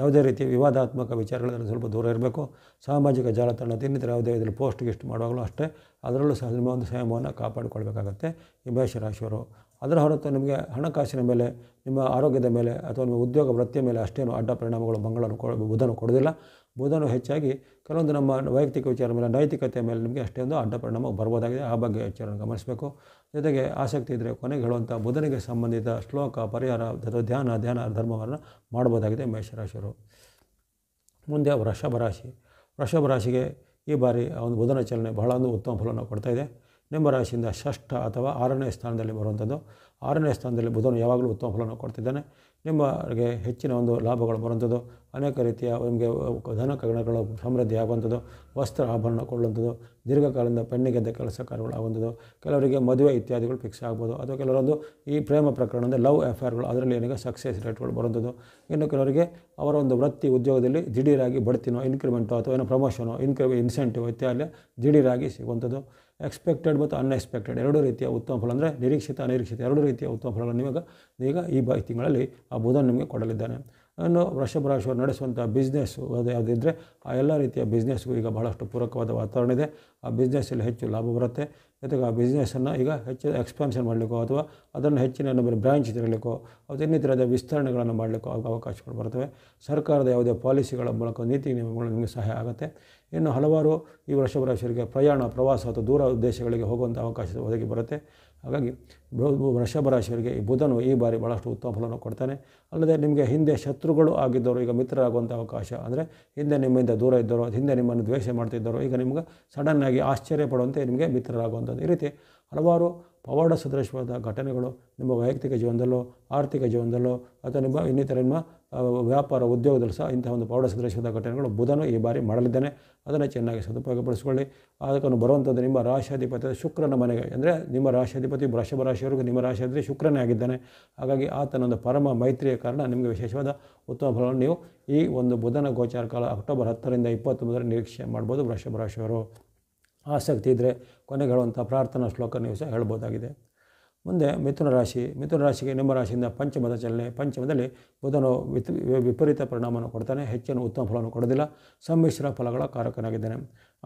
ಯಾವುದೇ ರೀತಿ ವಿವಾದಾತ್ಮಕ ವಿಚಾರಗಳಲ್ಲಿ ಸ್ವಲ್ಪ ದೂರ ಇರಬೇಕು ಸಾಮಾಜಿಕ ಜಾಲತಾಣ ಇನ್ನಿತರ ಯಾವುದೇ ಇದರಲ್ಲಿ ಪೋಸ್ಟ್ ಗಿಸ್ಟ್ ಮಾಡುವಾಗಲೂ ಅಷ್ಟೇ ಅದರಲ್ಲೂ ಸಹ ನಿಮ್ಮ ಒಂದು ಸಂಯಮವನ್ನು ಕಾಪಾಡಿಕೊಳ್ಬೇಕಾಗತ್ತೆ ಈ ಅದರ ಹೊರತು ನಿಮಗೆ ಹಣಕಾಸಿನ ಮೇಲೆ ನಿಮ್ಮ ಆರೋಗ್ಯದ ಮೇಲೆ ಅಥವಾ ನಿಮ್ಮ ಉದ್ಯೋಗ ವೃತ್ತಿಯ ಮೇಲೆ ಅಷ್ಟೇನು ಅಡ್ಡ ಪರಿಣಾಮಗಳು ಮಂಗಳನ್ನು ಕೊ ಬುಧನು ಕೊಡೋದಿಲ್ಲ ಬುಧನು ಹೆಚ್ಚಾಗಿ ಕೆಲವೊಂದು ನಮ್ಮ ವೈಯಕ್ತಿಕ ವಿಚಾರ ಮೇಲೆ ನೈತಿಕತೆ ಮೇಲೆ ನಿಮಗೆ ಅಷ್ಟೊಂದು ಅಡ್ಡ ಪರಿಣಾಮ ಬರ್ಬೋದಾಗಿದೆ ಆ ಬಗ್ಗೆ ವಿಚಾರವನ್ನು ಗಮನಿಸಬೇಕು ಜೊತೆಗೆ ಆಸಕ್ತಿ ಇದ್ದರೆ ಕೊನೆಗೆ ಹೇಳುವಂಥ ಬುಧನಿಗೆ ಸಂಬಂಧಿತ ಶ್ಲೋಕ ಪರಿಹಾರ ಅಥವಾ ಧ್ಯಾನ ಧ್ಯಾನ ಧರ್ಮವನ್ನು ಮಾಡ್ಬೋದಾಗಿದೆ ಮೇಷರಾಶಿಯರು ಮುಂದೆ ವೃಷಭ ರಾಶಿ ವೃಷಭ ರಾಶಿಗೆ ಈ ಬಾರಿ ಒಂದು ಬುಧನ ಚಲನೆ ಬಹಳ ಒಂದು ಉತ್ತಮ ಫಲವನ್ನು ಕೊಡ್ತಾಯಿದೆ ರಾಶಿಯಿಂದ ಷಷ್ಠ ಅಥವಾ ಆರನೇ ಸ್ಥಾನದಲ್ಲಿ ಬರುವಂಥದ್ದು ಆರನೇ ಸ್ಥಾನದಲ್ಲಿ ಬುಧನು ಯಾವಾಗಲೂ ಉತ್ತಮ ಫಲವನ್ನು ಕೊಡ್ತಿದ್ದಾನೆ ನಿಮಗೆ ಹೆಚ್ಚಿನ ಒಂದು ಲಾಭಗಳು ಬರುವಂಥದ್ದು ಅನೇಕ ರೀತಿಯ ನಿಮಗೆ ಧನ ಕಗಣಗಳು ಸಮೃದ್ಧಿ ಆಗುವಂಥದ್ದು ವಸ್ತ್ರ ಆಭರಣ ಕೊಡುವಂಥದ್ದು ದೀರ್ಘಕಾಲದಿಂದ ಪೆಣ್ಣಿಗೆದ್ದ ಕೆಲಸ ಕಾರ್ಯಗಳು ಆಗುವಂಥದ್ದು ಕೆಲವರಿಗೆ ಮದುವೆ ಇತ್ಯಾದಿಗಳು ಫಿಕ್ಸ್ ಆಗ್ಬೋದು ಅಥವಾ ಕೆಲವರೊಂದು ಈ ಪ್ರೇಮ ಪ್ರಕರಣ ಅಂದರೆ ಲವ್ ಅಫೇರ್ಗಳು ಅದರಲ್ಲಿ ಏನಿಗೆ ಸಕ್ಸಸ್ ರೇಟ್ಗಳು ಬರುವಂಥದ್ದು ಇನ್ನು ಕೆಲವರಿಗೆ ಅವರ ಒಂದು ವೃತ್ತಿ ಉದ್ಯೋಗದಲ್ಲಿ ದಿಢೀರಾಗಿ ಬಡ್ತಿನೋ ಇನ್ಕ್ರಿಮೆಂಟೋ ಅಥವಾ ಏನೋ ಪ್ರಮೋಷನೋ ಇನ್ಕ್ರಿ ಇನ್ಸೆಂಟಿವ್ ಇತ್ಯಾದಿ ದಿಢೀರಾಗಿ ಸಿಗುವಂಥದ್ದು ಎಕ್ಸ್ಪೆಕ್ಟೆಡ್ ಮತ್ತು ಅನ್ಎಕ್ಸ್ಪೆಕ್ಟೆಡ್ ಎರಡು ರೀತಿಯ ಉತ್ತಮ ಫಲ ಅಂದರೆ ನಿರೀಕ್ಷಿತ ಅನಿರೀಕ್ಷಿತ ಎರಡು ರೀತಿಯ ಉತ್ತಮ ಫಲಗಳನ್ನು ಇವಾಗ ಈಗ ಈ ಬ ತಿಂಗಳಲ್ಲಿ ಆ ಬುಧನ್ ನಿಮಗೆ ಕೊಡಲಿದ್ದಾನೆ ಅನ್ನು ವೃಷಭರಾಶಿಯವರು ನಡೆಸುವಂಥ ಬಿಸ್ನೆಸ್ಸು ಅದು ಯಾವುದಿದ್ದರೆ ಆ ಎಲ್ಲ ರೀತಿಯ ಬಿಸ್ನೆಸ್ಗೂ ಈಗ ಬಹಳಷ್ಟು ಪೂರಕವಾದ ವಾತಾವರಣ ಇದೆ ಆ ಬಿಸ್ನೆಸ್ಸಲ್ಲಿ ಹೆಚ್ಚು ಲಾಭ ಬರುತ್ತೆ ಜೊತೆಗೆ ಆ ಬಿಸ್ನೆಸ್ಸನ್ನು ಈಗ ಹೆಚ್ಚು ಎಕ್ಸ್ಪಾನ್ಷನ್ ಮಾಡಲಿಕ್ಕೋ ಅಥವಾ ಅದನ್ನು ಹೆಚ್ಚಿನ ನಂಬರ್ ಬ್ರಾಂಚ್ ತೆರಲಿಕ್ಕೋ ಅದು ಇನ್ನಿತರದ ವಿಸ್ತರಣೆಗಳನ್ನು ಮಾಡಲಿಕ್ಕೋ ಅವಕಾಶಗಳು ಬರ್ತವೆ ಸರ್ಕಾರದ ಯಾವುದೇ ಪಾಲಿಸಿಗಳ ಮೂಲಕ ನೀತಿ ನಿಯಮಗಳು ನಿಮಗೆ ಸಹಾಯ ಆಗುತ್ತೆ ಇನ್ನು ಹಲವಾರು ಈ ವೃಷಭರಾಶಿಯರಿಗೆ ಪ್ರಯಾಣ ಪ್ರವಾಸ ಅಥವಾ ದೂರ ದೇಶಗಳಿಗೆ ಹೋಗುವಂಥ ಅವಕಾಶ ಒದಗಿ ಬರುತ್ತೆ ಹಾಗಾಗಿ ವೃಷಭ ರಾಶಿಯವರಿಗೆ ಈ ಬುಧನು ಈ ಬಾರಿ ಭಾಳಷ್ಟು ಉತ್ತಮ ಫಲವನ್ನು ಕೊಡ್ತಾನೆ ಅಲ್ಲದೆ ನಿಮಗೆ ಹಿಂದೆ ಶತ್ರುಗಳು ಆಗಿದ್ದವರು ಈಗ ಮಿತ್ರರಾಗುವಂಥ ಅವಕಾಶ ಅಂದರೆ ಹಿಂದೆ ನಿಮ್ಮಿಂದ ದೂರ ಇದ್ದರು ಹಿಂದೆ ನಿಮ್ಮನ್ನು ದ್ವೇಷ ಮಾಡ್ತಿದ್ದರು ಈಗ ನಿಮ್ಗೆ ಸಡನ್ನಾಗಿ ಆಶ್ಚರ್ಯ ಪಡುವಂತೆ ನಿಮಗೆ ಮಿತ್ರರಾಗುವಂಥದ್ದು ಈ ರೀತಿ ಹಲವಾರು ಪವಾಡ ಸದೃಶವಾದ ಘಟನೆಗಳು ನಿಮ್ಮ ವೈಯಕ್ತಿಕ ಜೀವನದಲ್ಲೋ ಆರ್ಥಿಕ ಜೀವನದಲ್ಲೋ ಅಥವಾ ನಿಮ್ಮ ಇನ್ನಿತರ ನಿಮ್ಮ ವ್ಯಾಪಾರ ಉದ್ಯೋಗದಲ್ಲಿ ಸಹ ಇಂತಹ ಒಂದು ಪೌಡರ್ ಸದೃಶದ ಘಟನೆಗಳು ಬುಧನು ಈ ಬಾರಿ ಮಾಡಲಿದ್ದಾನೆ ಅದನ್ನು ಚೆನ್ನಾಗಿ ಸದುಪಯೋಗಪಡಿಸಿಕೊಳ್ಳಿ ಅದಕ್ಕೂ ಬರುವಂಥದ್ದು ನಿಮ್ಮ ರಾಶಾಧಿಪತಿ ಶುಕ್ರನ ಮನೆಗೆ ಅಂದರೆ ನಿಮ್ಮ ರಾಶಾಧಿಪತಿ ವೃಷಭ ರಾಶಿಯವರೆಗೂ ನಿಮ್ಮ ರಾಶಿಯಾದರೆ ಶುಕ್ರನೇ ಆಗಿದ್ದಾನೆ ಹಾಗಾಗಿ ಆತನೊಂದು ಪರಮ ಮೈತ್ರಿಯ ಕಾರಣ ನಿಮಗೆ ವಿಶೇಷವಾದ ಉತ್ತಮ ಫಲವನ್ನು ನೀವು ಈ ಒಂದು ಬುಧನ ಗೋಚಾರ ಕಾಲ ಅಕ್ಟೋಬರ್ ಹತ್ತರಿಂದ ಇಪ್ಪತ್ತೊಂಬತ್ತರ ನಿರೀಕ್ಷೆ ಮಾಡ್ಬೋದು ವೃಷಭ ರಾಶಿಯವರು ಆಸಕ್ತಿ ಇದ್ದರೆ ಕೊನೆಗೆ ಹೇಳುವಂಥ ಪ್ರಾರ್ಥನಾ ಶ್ಲೋಕ ನೀವು ಸಹ ಹೇಳ್ಬೋದಾಗಿದೆ ಮುಂದೆ ಮಿಥುನ ರಾಶಿ ಮಿಥುನ ರಾಶಿಗೆ ನಿಮ್ಮ ರಾಶಿಯಿಂದ ಪಂಚಮದ ಚಲನೆ ಪಂಚಮದಲ್ಲಿ ಬುಧನು ವಿತ್ ವಿಪರೀತ ಪರಿಣಾಮವನ್ನು ಕೊಡ್ತಾನೆ ಹೆಚ್ಚಿನ ಉತ್ತಮ ಫಲವನ್ನು ಕೊಡೋದಿಲ್ಲ ಸಮ್ಮಿಶ್ರ ಫಲಗಳ ಕಾರಕನಾಗಿದ್ದಾನೆ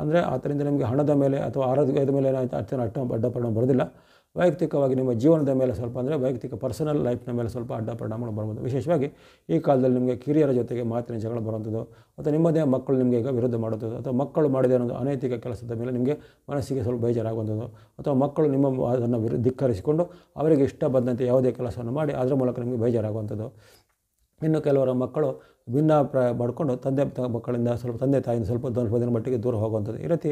ಅಂದರೆ ಆದ್ದರಿಂದ ನಿಮಗೆ ಹಣದ ಮೇಲೆ ಅಥವಾ ಆರೋಗ್ಯದ ಮೇಲೆ ಅಷ್ಟೇನು ಅಡ್ಡ ಅಡ್ಡ ಪರಿಣಾಮ ಬರೋದಿಲ್ಲ ವೈಯಕ್ತಿಕವಾಗಿ ನಿಮ್ಮ ಜೀವನದ ಮೇಲೆ ಸ್ವಲ್ಪ ಅಂದರೆ ವೈಯಕ್ತಿಕ ಪರ್ಸನಲ್ ಲೈಫ್ನ ಮೇಲೆ ಸ್ವಲ್ಪ ಅಡ್ಡ ಪರಿಣಾಮಗಳು ಬರ್ಬೋದು ವಿಶೇಷವಾಗಿ ಈ ಕಾಲದಲ್ಲಿ ನಿಮಗೆ ಕಿರಿಯರ ಜೊತೆಗೆ ಮಾತಿನ ಜಗಳ ಬರುವಂಥದ್ದು ಅಥವಾ ನಿಮ್ಮದೇ ಮಕ್ಕಳು ನಿಮಗೆ ಈಗ ವಿರುದ್ಧ ಮಾಡುವಂಥದ್ದು ಅಥವಾ ಮಕ್ಕಳು ಮಾಡಿದ ಅನ್ನೋದು ಅನೈತಿಕ ಕೆಲಸದ ಮೇಲೆ ನಿಮಗೆ ಮನಸ್ಸಿಗೆ ಸ್ವಲ್ಪ ಬೇಜಾರಾಗುವಂಥದ್ದು ಅಥವಾ ಮಕ್ಕಳು ನಿಮ್ಮ ಅದನ್ನು ವಿರು ಧಿಕ್ಕರಿಸಿಕೊಂಡು ಅವರಿಗೆ ಇಷ್ಟ ಬಂದಂತೆ ಯಾವುದೇ ಕೆಲಸವನ್ನು ಮಾಡಿ ಅದರ ಮೂಲಕ ನಿಮಗೆ ಬೇಜಾರಾಗುವಂಥದ್ದು ಇನ್ನು ಕೆಲವರ ಮಕ್ಕಳು ಭಿನ್ನಾಭಿಪ್ರಾಯ ಮಾಡಿಕೊಂಡು ತಂದೆ ಮಕ್ಕಳಿಂದ ಸ್ವಲ್ಪ ತಂದೆ ತಾಯಿಯಿಂದ ಸ್ವಲ್ಪ ಸ್ವಲ್ಪ ದಿನ ಮಟ್ಟಿಗೆ ದೂರ ಹೋಗುವಂಥದ್ದು ಈ ರೀತಿ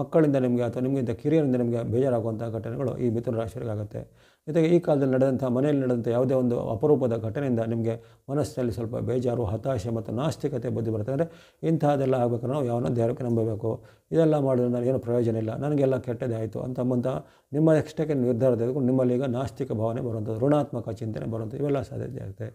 ಮಕ್ಕಳಿಂದ ನಿಮಗೆ ಅಥವಾ ನಿಮಗಿಂತ ಕಿರಿಯರಿಂದ ನಿಮಗೆ ಬೇಜಾರಾಗುವಂಥ ಘಟನೆಗಳು ಈ ಮಿಥುನ ರಾಶಿಯರಿಗಾಗುತ್ತೆ ಜೊತೆಗೆ ಈ ಕಾಲದಲ್ಲಿ ನಡೆದಂಥ ಮನೆಯಲ್ಲಿ ನಡೆದಂಥ ಯಾವುದೇ ಒಂದು ಅಪರೂಪದ ಘಟನೆಯಿಂದ ನಿಮಗೆ ಮನಸ್ಸಿನಲ್ಲಿ ಸ್ವಲ್ಪ ಬೇಜಾರು ಹತಾಶೆ ಮತ್ತು ನಾಸ್ತಿಕತೆ ಬುದ್ಧಿ ಬರುತ್ತೆ ಅಂದರೆ ಇಂಥದೆಲ್ಲ ಆಗಬೇಕು ನಾವು ಯಾವನ್ನ ದೇವರಕ್ಕೆ ನಂಬಬೇಕು ಇದೆಲ್ಲ ಮಾಡೋದ್ರಿಂದ ಏನು ಪ್ರಯೋಜನ ಇಲ್ಲ ನನಗೆಲ್ಲ ಕೆಟ್ಟದೇ ಆಯಿತು ಮುಂತಹ ನಿಮ್ಮ ಎಕ್ಸ್ಟಕ್ಕೆ ನಿರ್ಧಾರ ತೆಗೆದುಕೊಂಡು ನಿಮ್ಮಲ್ಲಿ ಈಗ ನಾಸ್ತಿಕ ಭಾವನೆ ಬರುವಂಥದ್ದು ಋಣಾತ್ಮಕ ಚಿಂತನೆ ಬರುವಂಥದ್ದು ಇವೆಲ್ಲ ಸಾಧ್ಯತೆ ಆಗುತ್ತೆ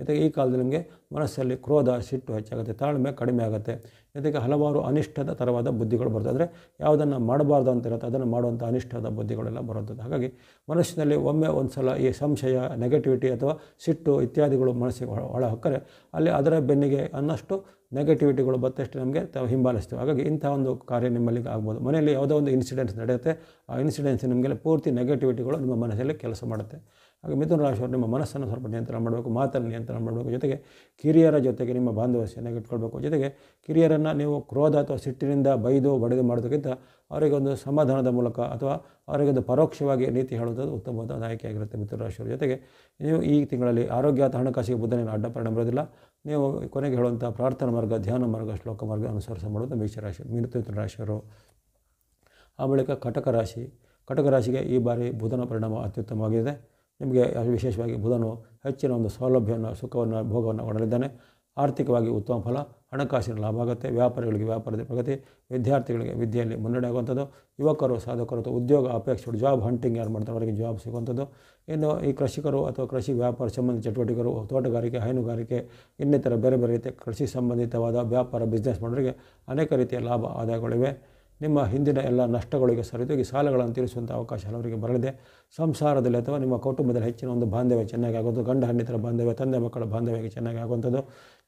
ಜೊತೆಗೆ ಈ ಕಾಲದಲ್ಲಿ ನಿಮಗೆ ಮನಸ್ಸಲ್ಲಿ ಕ್ರೋಧ ಸಿಟ್ಟು ಹೆಚ್ಚಾಗುತ್ತೆ ತಾಳ್ಮೆ ಕಡಿಮೆ ಆಗುತ್ತೆ ಜೊತೆಗೆ ಹಲವಾರು ಅನಿಷ್ಟದ ಥರವಾದ ಬುದ್ಧಿಗಳು ಬರ್ತದೆ ಅಂದರೆ ಯಾವುದನ್ನು ಮಾಡಬಾರ್ದು ಅಂತ ಇರುತ್ತೆ ಅದನ್ನು ಮಾಡುವಂಥ ಅನಿಷ್ಟದ ಬುದ್ಧಿಗಳೆಲ್ಲ ಬರುತ್ತದೆ ಹಾಗಾಗಿ ಮನಸ್ಸಿನಲ್ಲಿ ಒಮ್ಮೆ ಒಮ್ಮೆ ಒಂದು ಸಲ ಈ ಸಂಶಯ ನೆಗೆಟಿವಿಟಿ ಅಥವಾ ಸಿಟ್ಟು ಇತ್ಯಾದಿಗಳು ಮನಸ್ಸಿಗೆ ಒಳ ಹಾಕರೆ ಅಲ್ಲಿ ಅದರ ಬೆನ್ನಿಗೆ ಅನ್ನಷ್ಟು ನೆಗೆಟಿವಿಟಿಗಳು ಬತ್ತಷ್ಟು ನಮಗೆ ತಾವು ಹಿಂಬಾಲಿಸ್ತೀವಿ ಹಾಗಾಗಿ ಇಂಥ ಒಂದು ಕಾರ್ಯ ನಿಮ್ಮಲ್ಲಿ ಆಗ್ಬೋದು ಮನೆಯಲ್ಲಿ ಯಾವುದೋ ಒಂದು ಇನ್ಸಿಡೆಂಟ್ಸ್ ನಡೆಯುತ್ತೆ ಆ ಇನ್ಸಿಡೆಂಟ್ಸ್ ನಿಮಗೆ ಪೂರ್ತಿ ನೆಗೆಟಿವಿಟಿಗಳು ನಿಮ್ಮ ಮನಸ್ಸಲ್ಲಿ ಕೆಲಸ ಮಾಡುತ್ತೆ ಹಾಗೆ ಮಿಥುನ ರಾಶಿಯವರು ನಿಮ್ಮ ಮನಸ್ಸನ್ನು ಸ್ವಲ್ಪ ನಿಯಂತ್ರಣ ಮಾಡಬೇಕು ಮಾತನ್ನು ನಿಯಂತ್ರಣ ಮಾಡಬೇಕು ಜೊತೆಗೆ ಕಿರಿಯರ ಜೊತೆಗೆ ನಿಮ್ಮ ಬಾಂಧವ್ಯ ಇಟ್ಕೊಳ್ಬೇಕು ಜೊತೆಗೆ ಕಿರಿಯರನ್ನು ನೀವು ಕ್ರೋಧ ಅಥವಾ ಸಿಟ್ಟಿನಿಂದ ಬೈದು ಬಡಿದು ಮಾಡೋದಕ್ಕಿಂತ ಅವರಿಗೆ ಒಂದು ಸಮಾಧಾನದ ಮೂಲಕ ಅಥವಾ ಒಂದು ಪರೋಕ್ಷವಾಗಿ ನೀತಿ ಹೇಳುವುದು ಉತ್ತಮವಾದ ನಾಯಕಿಯಾಗಿರುತ್ತೆ ಮಿಥುನ ರಾಶಿಯವರ ಜೊತೆಗೆ ನೀವು ಈ ತಿಂಗಳಲ್ಲಿ ಆರೋಗ್ಯ ಅಥವಾ ಹಣಕಾಸಿಗೆ ಬುದ್ಧನೇನು ಅಡ್ಡ ಪರಿಣಾಮ ಬರೋದಿಲ್ಲ ನೀವು ಕೊನೆಗೆ ಹೇಳುವಂಥ ಪ್ರಾರ್ಥನಾ ಮಾರ್ಗ ಧ್ಯಾನ ಮಾರ್ಗ ಶ್ಲೋಕ ಮಾರ್ಗ ಅನುಸರಿಸ ಮಾಡೋದು ಮೇಷರಾಶಿ ಮಿಥುನ ರಾಶಿಯವರು ಆ ಬಳಿಕ ಕಟಕ ರಾಶಿ ಕಟಕ ರಾಶಿಗೆ ಈ ಬಾರಿ ಬುಧನ ಪರಿಣಾಮ ಅತ್ಯುತ್ತಮವಾಗಿದೆ ನಿಮಗೆ ವಿಶೇಷವಾಗಿ ಬುಧನು ಹೆಚ್ಚಿನ ಒಂದು ಸೌಲಭ್ಯವನ್ನು ಸುಖವನ್ನು ಭೋಗವನ್ನು ಕೊಡಲಿದ್ದಾನೆ ಆರ್ಥಿಕವಾಗಿ ಉತ್ತಮ ಫಲ ಹಣಕಾಸಿನ ಲಾಭ ಆಗುತ್ತೆ ವ್ಯಾಪಾರಿಗಳಿಗೆ ವ್ಯಾಪಾರದ ಪ್ರಗತಿ ವಿದ್ಯಾರ್ಥಿಗಳಿಗೆ ವಿದ್ಯೆಯಲ್ಲಿ ಮುನ್ನಡೆ ಆಗುವಂಥದ್ದು ಯುವಕರು ಸಾಧಕರು ಅಥವಾ ಉದ್ಯೋಗ ಅಪೇಕ್ಷೆಗಳು ಜಾಬ್ ಹಂಟಿಂಗ್ ಯಾರು ಮಾಡ್ತಾರೆ ಅವರಿಗೆ ಜಾಬ್ ಸಿಗುವಂಥದ್ದು ಇನ್ನು ಈ ಕೃಷಿಕರು ಅಥವಾ ಕೃಷಿ ವ್ಯಾಪಾರ ಸಂಬಂಧಿತ ಚಟುವಟಿಕೆಗಳು ತೋಟಗಾರಿಕೆ ಹೈನುಗಾರಿಕೆ ಇನ್ನಿತರ ಬೇರೆ ಬೇರೆ ರೀತಿಯ ಕೃಷಿ ಸಂಬಂಧಿತವಾದ ವ್ಯಾಪಾರ ಬಿಸ್ನೆಸ್ ಮಾಡೋರಿಗೆ ಅನೇಕ ರೀತಿಯ ಲಾಭ ಆದಾಯಗಳಿವೆ ನಿಮ್ಮ ಹಿಂದಿನ ಎಲ್ಲ ನಷ್ಟಗಳಿಗೆ ಸರಿದೋಗಿ ಸಾಲಗಳನ್ನು ತೀರಿಸುವಂಥ ಅವಕಾಶ ಅವರಿಗೆ ಬರಲಿದೆ ಸಂಸಾರದಲ್ಲಿ ಅಥವಾ ನಿಮ್ಮ ಕುಟುಂಬದಲ್ಲಿ ಹೆಚ್ಚಿನ ಒಂದು ಬಾಂಧವ್ಯ ಚೆನ್ನಾಗಿ ಆಗೋದು ಗಂಡ ಹಣ್ಣಿತರ ಬಾಂಧವ್ಯ ತಂದೆ ಮಕ್ಕಳ ಬಾಂಧವ್ಯಕ್ಕೆ ಚೆನ್ನಾಗಿ ಆಗುವಂಥದ್ದು